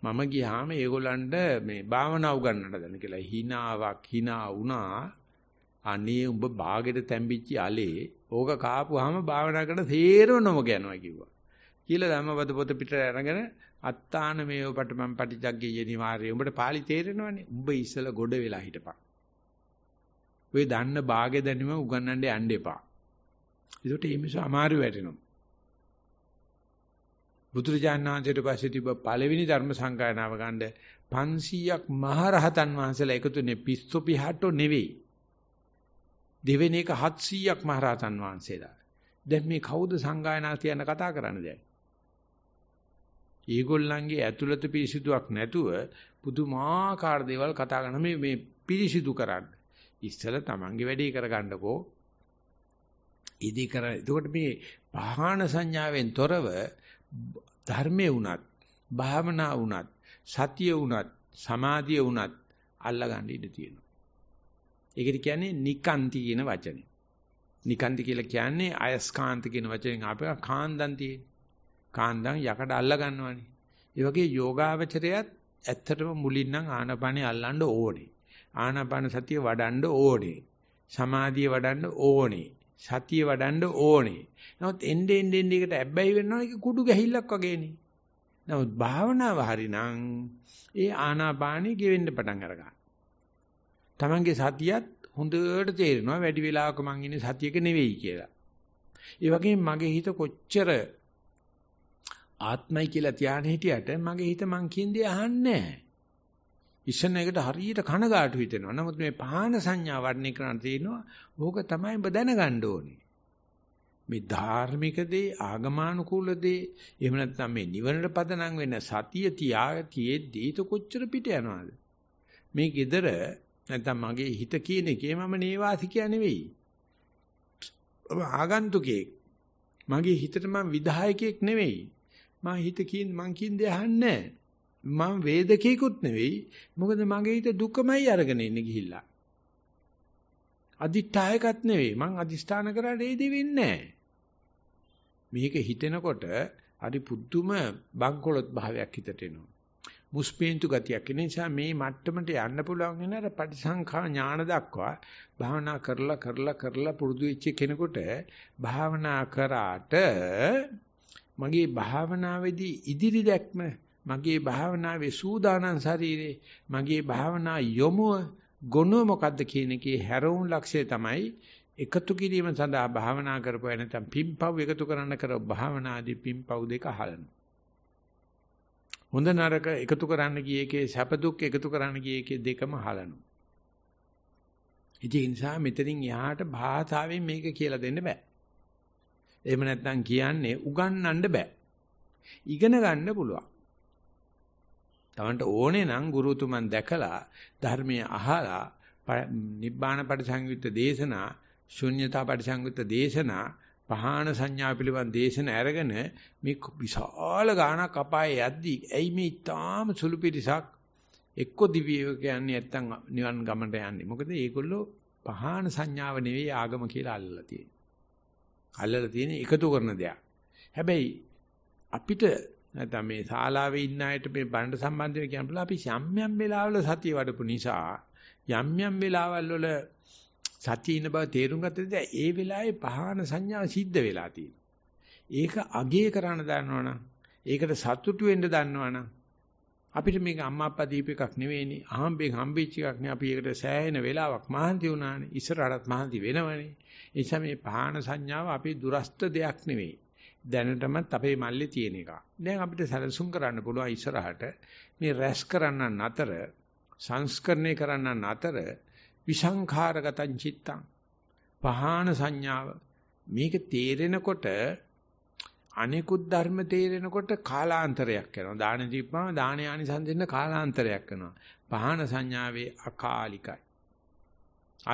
මම ගියාම ඒගොල්ලන්ට මේ භාවනා උගන්වන්න දැන කියලා හිනාවක් හිනා වුණා. අනේ උඹ බාගෙට තැම්බිච්චි අලේ ඕක කාපුවාම භාවනා කරන තේරෙන්නම යනවා කිව්වා. කියලා ධම්මපද පොත පිට අරගෙන අත්තාන මේව පට මම පටිජග්ගේ යනිවාර්ය උඹට පාළි තේරෙනවනේ. උඹ ඉස්සල ගොඩ වෙලා හිටපන්. ඔය දන්න බාගෙ දැනීම උගන්වන්න යන්න එපා. ඒකට මේ මිනිස්සු අමාරු වැටෙනවා. බුදුරජාණන් වහන්සේට පස්සේ තිබ්බ පළවෙනි ධර්ම සංගායනාව ගන්න 500ක් මහරහතන් වහන්සේලා එකතුනේ පිස්සු පිහට්ටෝ නෙවෙයි. දෙවෙනි එක 700ක් මහරහතන් වහන්සේලා. දැන් මේ කවුද සංගායනා කියන කතා කරන්නේ දැන්? ඒගොල්ලන්ගේ ඇතුළත පිරිසිදුවක් නැතුව පුදුමාකාර දේවල් කතා කරන මේ මේ පිරිසිදු කරන්න. ඉස්සල තමන්ගේ වැඩේ කරගන්නකෝ ඉදි කර එතකොට මේ පහාන සංඥාවෙන් තොරව ධර්මයේ වුණත් භාවනා වුණත් සතිය වුණත් සමාධිය වුණත් අල්ලගන්න ඉඩ තියෙනවා. ඒකට කියන්නේ නිකාන්ති කියන වචනේ. නිකාන්ති කියලා කියන්නේ අයස්කාන්ත කියන වචනෙන් අපේ කාන්දන් තියෙන. කාන්දන් යකඩ අල්ල ගන්නවනේ. ඒ වගේ යෝගාවචරයත් ඇත්තටම මුලින් නම් ආනපනේ අල්ලන්න ඕනේ. ආනපන සතිය වඩන්න ඕනේ. සමාධිය වඩන්න ඕනේ. සතිය වඩන්න ඕනේ. නමුත් එnde end end එකට ඇබ්බැහි වෙනවා ඒක කුඩු ගැහිල්ලක් වගේනේ. නමුත් භාවනාව හරිනම් ඒ ආනාපානෙ ගෙවෙන්න පටන් අර ගන්න. Tamange සතියත් හොඳට තේරෙනවා වැඩි වෙලාවක මං ඉන්නේ සතියක නෙවෙයි කියලා. ඒ වගේම මගේ හිත කොච්චර ආත්මයි කියලා තියාගෙන හිටියට මගේ හිත මං කියන දේ අහන්නේ නැහැ. ඉස්සන එකට හරියට කනගාටු හිතෙනවා. නමුත් මේ පහන සංඥා වර්ණේ කරන තියෙනවා. ඕක තමයි ඔබ දැනගන්න ඕනේ. මේ ධාර්මික දේ, ආගමානුකූල දේ, එහෙම නැත්නම් මේ නිවනට පදනම් වෙන සතිය තියා තියෙද්දී તો කොච්චර පිට යනවද? මේ gedara නැත්නම් මගේ හිත කියන එකේ මම නේවාසිකයා නෙවෙයි. ආගන්තුකෙක්. මගේ හිතට මම විධායකයෙක් නෙවෙයි. මා හිත කියන මං කියන දේ අහන්නේ නැහැ. මම වේදකීකුත් නෙවෙයි. මොකද මගේ හිත දුකමයි අරගෙන ඉන්නේ ගිහිල්ලා. අදිඨායකත් නෙවෙයි. මං අදිෂ්ඨාන කරාට ඒ දෙවෙන්නේ නැහැ. මේක හිතෙනකොට හරි පුදුම බංකොලොත් භාවයක් හිතට එනවා. මුස්පේන්තු ගතියක් ඒ නිසා මේ මට්ටමට යන්න පුළුවන් වෙන අර පටිසංඛා ඥාන දක්වා භාවනා කරලා කරලා කරලා පුරුදු වෙච්ච කෙනෙකුට භාවනා කරාට මගේ භාවනාවේදී ඉදිරි දැක්ම මගේ භාවනාවේ සූදානම් ශරීරේ මගේ භාවනා යොමුව ගොනුව මොකද්ද කියන එකේ හැරවුම් ලක්ෂය තමයි එකතු කිරීම සඳහා භාවනා කරපුවා නැත්නම් පිම්පව් එකතු කරන්න කර භාවනාදී පිම්පව් දෙක හලන හොඳ නරක එකතු කරන්න ගිය එකේ සැප දුක් එකතු කරන්න ගිය එකේ දෙකම හලනවා ඉතින් ඒ නිසා මෙතනින් එහාට භාෂාවෙන් මේක කියලා දෙන්න බෑ එහෙම නැත්නම් කියන්නේ උගන්වන්න බෑ ඉගෙන ගන්න පුළුවන් තමන්ට ඕනේ නම් ගුරුතුමන් දැකලා ධර්මයේ අහලා නිබ්බාන පරිසංයුක්ත දේශනා ශුන්‍යතා පරිසංයුක්ත දේශනා පහාන සංඥා පිළිබඳ දේශන අරගෙන මේ විශාල ගානක් අපායේ යද්දී ඇයි මේ ඊටාම සුළු පිටසක් එක්ක දිවියෝ කියන්නේ නැත්තම් නිවන් ගමනට යන්නේ. මොකද මේගොල්ලෝ පහාන සංඥාව නෙවෙයි ආගම කියලා අල්ලලා තියෙන්නේ. අල්ලලා තියෙන්නේ එකතු කරන දෙයක්. හැබැයි අපිට නැත්නම් මේ ශාලාවේ ඉන්න අයට මේ බණ්ඩ සම්බන්ධව කියන බලා අපි යම් යම් වෙලාවල සතිය වඩපු නිසා යම් යම් වෙලාවල් වල සතිය ඉන්න බව තේරුම් ගත්තද ඒ වෙලාවේ පහාන සංඥා සිද්ධ වෙලා ඒක අගේ කරන්න දන්නවනම් ඒකට සතුටු වෙන්න දන්නවනම් අපිට මේක අම්මා අප්පා දීපයක් නෙවෙයිනේ අහම්බෙන් හම්බෙච්ච එකක් නේ අපි ඒකට සෑහෙන වෙලාවක් මහන්සි වුණානේ ඉස්සරහටත් මහන්සි වෙනවනේ ඒ නිසා මේ පහාන සංඥාව අපේ දුරස්ත දෙයක් නෙවෙයි දැනටමත් අපේ මල්ලේ තියෙන එක. දැන් අපිට සැලසුම් කරන්න පුළුවන් ඉස්සරහට මේ රැස් කරන්න නතර සංස්කරණය කරන්න නතර විසංඛාරගතං චිත්තං පහාන සංඥාව මේක තේරෙනකොට අනිකුත් ධර්ම තේරෙනකොට කාලාන්තරයක් යනවා. දාන දීපම දාන ආනිසංසෙන්න කාලාන්තරයක් යනවා. පහන සංඥාවේ අකාලිකයි.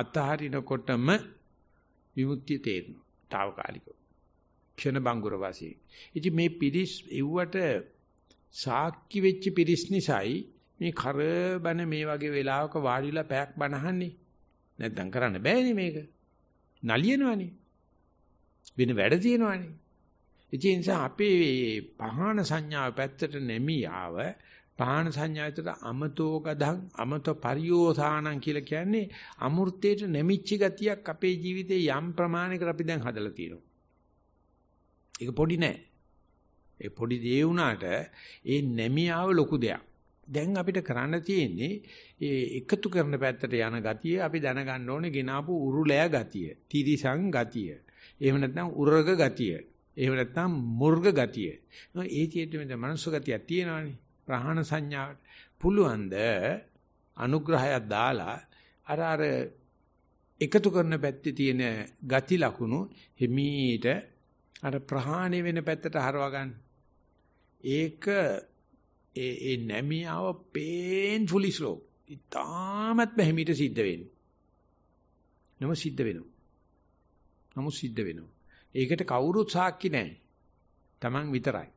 අත්හරිනකොටම විමුක්තිය තේරෙනවා. తాවකාලිකව. ක්ෂණ බංගුර වාසී. ඉතින් මේ පිරිස් එව්වට සාක්කි වෙච්ච පිරිස් නිසායි මේ කරබන මේ වගේ වෙලාවක වාඩිලා පැයක් බනහන්නේ. නැත්තම් කරන්න බෑනේ මේක. නලියනවනේ. වෙන වැඩ තියෙනවනේ. ඒ නිසා අපේ පහාන සංඥාව පැත්තට නැමී ආව පහාන සංඥාවට අමතෝ ගදං අමත පරියෝසානං කියලා කියන්නේ අමෘතයට නැමිච්ච ගතියක් අපේ ජීවිතේ යම් ප්‍රමාණයකට අපි දැන් හදලා තියෙනවා. ඒක පොඩි නෑ. ඒ පොඩි දේ වුණාට ඒ නැමියාව ලොකු දෙයක්. දැන් අපිට කරන්න තියෙන්නේ ඒ එකතු කරන පැත්තට යන ගතිය අපි දැනගන්න ඕනේ ගినాපු උරුලෑ ගතිය, තිරිසං ගතිය. එහෙම නැත්නම් උරග ගතිය. එහෙම නැත්නම් මුර්ග ගතිය. ඒ චේතනෙ මනස ගතියක් තියෙනවනේ. ප්‍රහාණ සංඥාවට පුළුවන්ද අනුග්‍රහයක් දාලා අර අර එකතු කරන පැත්තේ තියෙන ගති ලකුණු හිමීට අර ප්‍රහාණය වෙන පැත්තට හරවා ගන්න. ඒක ඒ ඒ නැමියාව painfully slow. ඉතාමත් බැහැමිට සිද්ධ වෙන්නේ. නම සිද්ධ වෙනවා. නමුත් සිද්ධ වෙනවා. ඒකට කවුරුත් සාක්ෂි නැහැ. Taman විතරයි.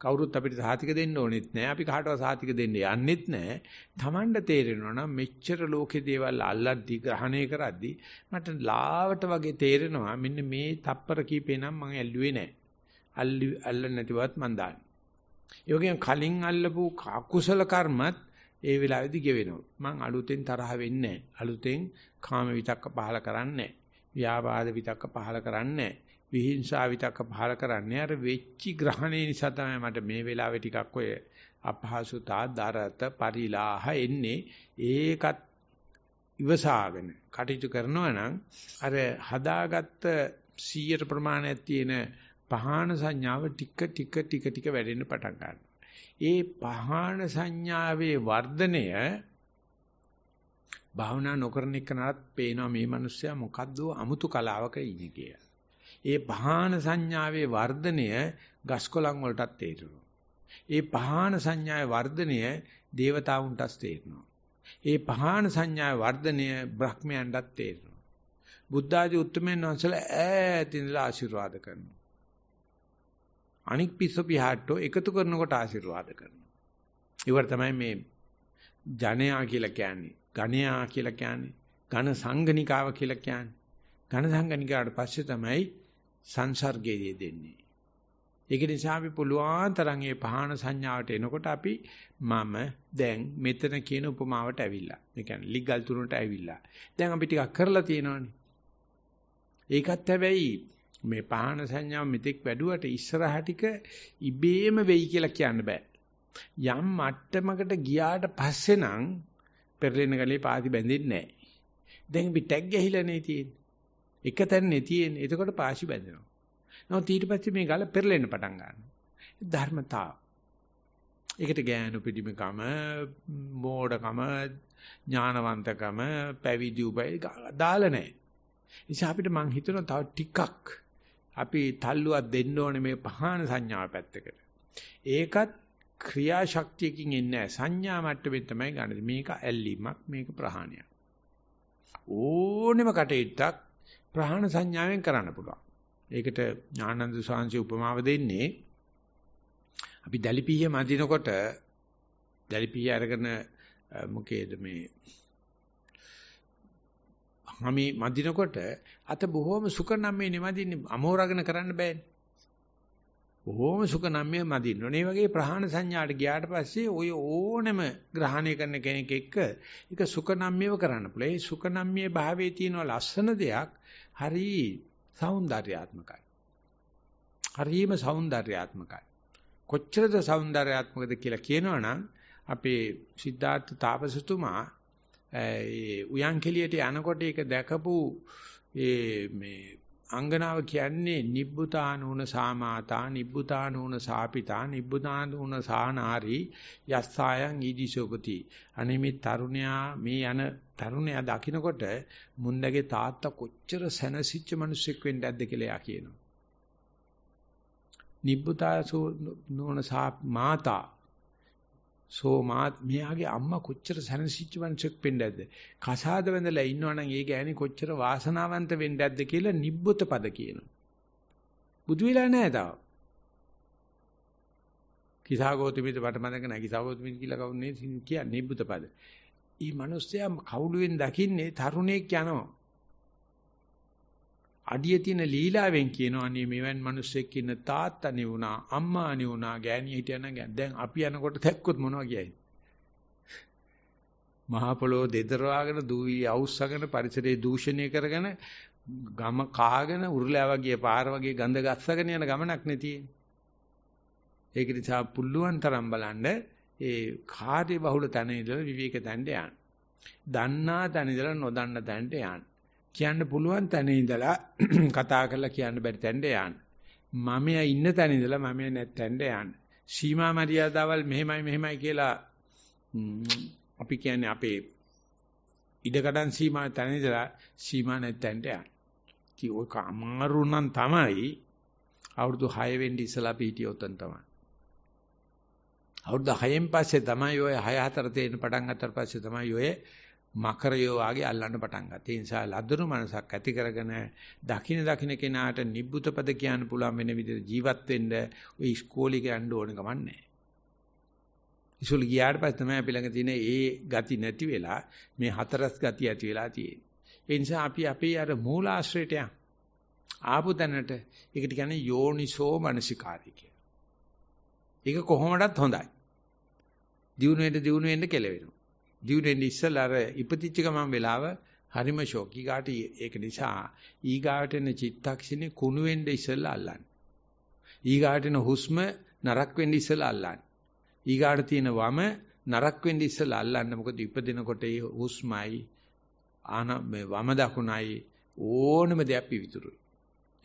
කවුරුත් අපිට සාතික දෙන්න ඕනෙත් නෑ. අපි කාටවත් සාතික දෙන්න යන්නෙත් නෑ. Tamanට තේරෙනවා නම් මෙච්චර ලෝකේ දේවල් අල්ලද්දි ග්‍රහණය කරද්දි මට ලාවට වගේ තේරෙනවා මෙන්න මේ තප්පර කීපේ නම් මම ඇල්ලුවේ නෑ. අල්ලි අල්ලන්නේ නැතිවත් මන් දාන්නේ. ඒ වගේම කලින් අල්ලපු අකුසල කර්මත් ඒ වෙලාවේදී ගෙවෙනවා. මං අලුතෙන් තරහ වෙන්නේ නෑ. අලුතෙන් කාම විතක්ක පහල කරන්නේ නෑ. ව්‍යාපාද විතක්ක පහල කරන්නේ නෑ. විහිංසාවිතක පහල කරන්නේ අර වෙච්චි ග්‍රහණය නිසා තමයි මට මේ වෙලාවේ ටිකක් ඔය අපහසුතා දරත පරිලාහ එන්නේ ඒකත් ඉවසාගෙන කටයුතු කරනවා නම් අර හදාගත්ත 100 ප්‍රමාණයක් තියෙන පහාන සංඥාව ටික ටික ටික ටික වැඩෙන්න පටන් ගන්නවා. ඒ පහාන සංඥාවේ වර්ධනය භාවනා නොකරන එකනත් පේනවා මේ මිනිස්සයා මොකද්ද අමුතු කලාවක ඉන්නේ කියලා. ඒ පහාන සංඥාවේ වර්ධනය ගස්කොළන් වලටත් තේරෙනවා. ඒ පහාන සංඥාවේ වර්ධනය දේවතාවුන්ටත් තේරෙනවා. ඒ පහාන සංඥාවේ වර්ධනය බ්‍රහ්මයන්ටත් තේරෙනවා. බුද්ධ ආදී උත්තරමයන් වහන්සේලා ඈතින්ලා ආශිර්වාද කරනවා. අනික් පිස්සු පිහාට්ටෝ එකතු කරනකොට ආශිර්වාද කරනවා. ඉවර තමයි මේ ජනයා කියලා කියන්නේ. ගණයා කියලා කියන්නේ. ඝන සංගණිකාව කියලා කියන්නේ. ඝන සංගණිකාවට පස්සේ තමයි සංසර්ගයේ දෙන්නේ. ඒක නිසා අපි පුළුවන් තරම් මේ පහාන සංඥාවට එනකොට අපි මම දැන් මෙතන කියන උපමාවට ඇවිල්ලා. ඒ කියන්නේ ලිගල් තුනට ඇවිල්ලා. දැන් අපි ටිකක් කරලා තියෙනවනේ. ඒකත් හැබැයි මේ පහාන සංඥාව මෙතෙක් වැඩුවට ඉස්සරහ ටික ඉබේම වෙයි කියලා කියන්න බෑ. යම් මට්ටමකට ගියාට පස්සේ නම් පෙරලෙන ගලේ පාති බැඳෙන්නේ නැහැ. දැන් අපි ටැග් ගහිලානේ තියෙන්නේ. එක තැනනේ තියෙන්නේ. එතකොට පාසි බැඳෙනවා. නමුත් ඊට පස්සේ මේ ගල පෙරලෙන්න පටන් ගන්නවා. ධර්මතාව. ඒකට ගෑනු පිටිමකම, මෝඩකම, ඥානවන්තකම, පැවිදි උපය දාලා නැහැ. නිසා අපිට මං හිතනවා තව ටිකක් අපි තල්ලුවක් දෙන්න ඕනේ මේ පහාන සංඥාව පැත්තකට. ඒකත් ක්‍රියාශක්තියකින් එන්නේ සංඥා මට්ටමේ තමයි ගන්නේ. මේක ඇල්ලීමක්, මේක ප්‍රහාණයක්. ඕනෙම කටයුත්තක් ප්‍රහාණ සංඥාවෙන් කරන්න පුළුවන්. ඒකට ඥානන්ද සාංශි උපමාව දෙන්නේ අපි දැලිපිය මදිනකොට දැලිපිය අරගෙන මොකේද මේ මම මදිනකොට අත බොහොම සුක නම්මේ නෙමදින්නේ අමෝරගෙන කරන්න බෑනේ. බොහොම සුක නම්මේ මදින්න ඕනේ. වගේ ප්‍රහාණ සංඥාට ගියාට පස්සේ ඔය ඕනෙම ග්‍රහණය කරන කෙනෙක් එක්ක ඒක සුක නම්මේව කරන්න පුළුවන්. ඒ සුක නම්මේ භාවයේ තියෙන ලස්සන දෙයක් හරි సౌందర్యාත්මකයි. හරිම సౌందర్యාත්මකයි. කොච්චරද సౌందర్యාත්මකද කියලා කියනවනම් අපේ සිද්ධාර්ථ තාපසතුමා ඒ උයන්කෙලියට යනකොට ඒක දැකපු ඒ මේ අංගනාව කියන්නේ නිබ්බුතානූන සාමාතා නිබ්බුතානූන සාපිතා නිබ්බුතානූන සානාරි යස්සායන් ඊදිසෝපති අනේ මේ තරුණයා මේ යන තරුණයා දකිනකොට මුන්දගේ තාත්තා කොච්චර සැනසෙච්ච මිනිසෙක් වෙන්න ඇද්ද කියලා එයා කියනවා නිබ්බුතාසෝ නෝන සා මාතා සෝ මාත් මෙයාගේ අම්මා කොච්චර සැනසීච්ච මිනිසෙක් වෙන්න ඇද්ද? කසාද වැඳලා ඉන්නවනම් ඒ ගෑණි කොච්චර වාසනාවන්ත වෙන්න ඇද්ද කියලා නිබ්බත පද කියනවා. බුදු වෙලා නැහැ තාම. කිසాగෝතමිට වට මතක නැහැ කිසాగෝතමිට කියලා කවුරුනේ කියන්නේ නිබ්බත පද. ඊ මිනිස්සයා කවුළුවෙන් දකින්නේ තරුණෙක් යනවා. අඩිය තියෙන ලීලාවෙන් කියනවා අනේ මෙවන් මිනිස්සෙක් ඉන්න තාත්තා නෙවුනා අම්මා නෙවුනා ගෑණිය හිටියනම් දැන් අපි යනකොට දැක්කොත් මොනවා කියයිද මහා පොළොව දෙදරවාගෙන දූවි අවුස්සගෙන පරිසරයේ දූෂණය කරගෙන ගම කාගෙන උරුලෑ වගේ පාර වගේ ගඳ ගස්සගෙන යන ගමනක් නේ තියෙන්නේ ඒක නිසා පුළුවන් තරම් බලන්න ඒ කාර්ය බහුල තැන ඉඳලා විවේක තැනට යන්න දන්නා තැන ඉඳලා නොදන්න තැනට යන්න කියන්න පුළුවන් තැන ඉඳලා කතා කරලා කියන්න බැරි තැනට යන්න. මමයා ඉන්න තැන ඉඳලා මමයා නැත්තැනට යන්න. සීමා මරියාදාවල් මෙහෙමයි මෙහෙමයි කියලා අපි කියන්නේ අපේ ඉඩකඩන් සීමා තැන ඉඳලා සීමා නැත්තැනට යන්න. කි ඔක අමාරු නම් තමයි අවුරුදු 6 වෙන්න ඉස්සලා අපි හිටියොත් තමයි. අවුරුදු 6න් පස්සේ තමයි ඔය 6 4 තේරෙන පටන් ගන්නතර පස්සේ තමයි ඔය මකරයෝ වාගේ අල්ලන්න පටන් ගත්තා. ඒ නිසා ලදරු මනසක් ඇති කරගෙන දකින දකින කෙනාට නිබ්බුතපද කියන්න පුළුවන් වෙන විදිහට ජීවත් වෙන්න ওই ඉස්කෝලේ යන්න ඕන ගමන් නැහැ. ඉසුල් ගියාට පස්සේ තමයි අපි ළඟ තියෙන ඒ ගති නැති වෙලා මේ හතරස් ගති ඇති වෙලා තියෙන්නේ. ඒ නිසා අපි අපේ අර මූලාශ්‍රයට යන ආපු දැනට ඒකට කියන්නේ යෝනිසෝ මනසිකාරය කියලා. ඒක කොහොමඩත් හොඳයි. දියුණුවෙන් දියුණුවෙන් කෙලවෙනවා. දියුරෙන් ඉස්සලා අර ඉපදිච්ච ගමන් වෙලාව හරිම ෂොක්. ඊගාට ඒක නිසා ඊගාට එන චිත්තක්ෂණේ කුණු වෙන්න ඉස්සලා අල්ලන්න. ඊගාට එන හුස්ම නරක් වෙන්න ඉස්සලා අල්ලන්න. ඊගාට තියෙන වම නරක් වෙන්න ඉස්සලා අල්ලන්න. මොකද ඉපදිනකොට ඒ හුස්මයි ආන මේ වම දකුණයි ඕනම දෙයක් පිවිතුරුයි.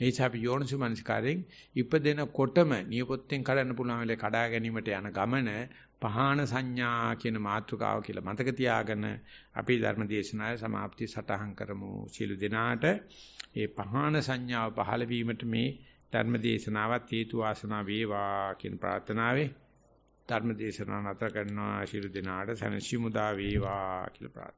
ඒ නිසා අපි යෝනිසු මනස්කාරයෙන් ඉපදෙනකොටම නියපොත්තෙන් කඩන්න පුළුවන් වෙලේ කඩා ගැනීමට යන ගමන පහාන සංඥා කියන මාතෘකාව කියලා මතක තියාගෙන අපි ධර්ම දේශනාවේ સમાප්ති සටහන් කරමු. සියලු දෙනාට ඒ පහාන සංඥාව පහළ වීමට මේ ධර්ම දේශනාවත් හේතු වාසනා වේවා කියන ප්‍රාර්ථනාවේ ධර්ම දේශනාව නතර කරනවා. සියලු දෙනාට සනසිමුදා වේවා කියලා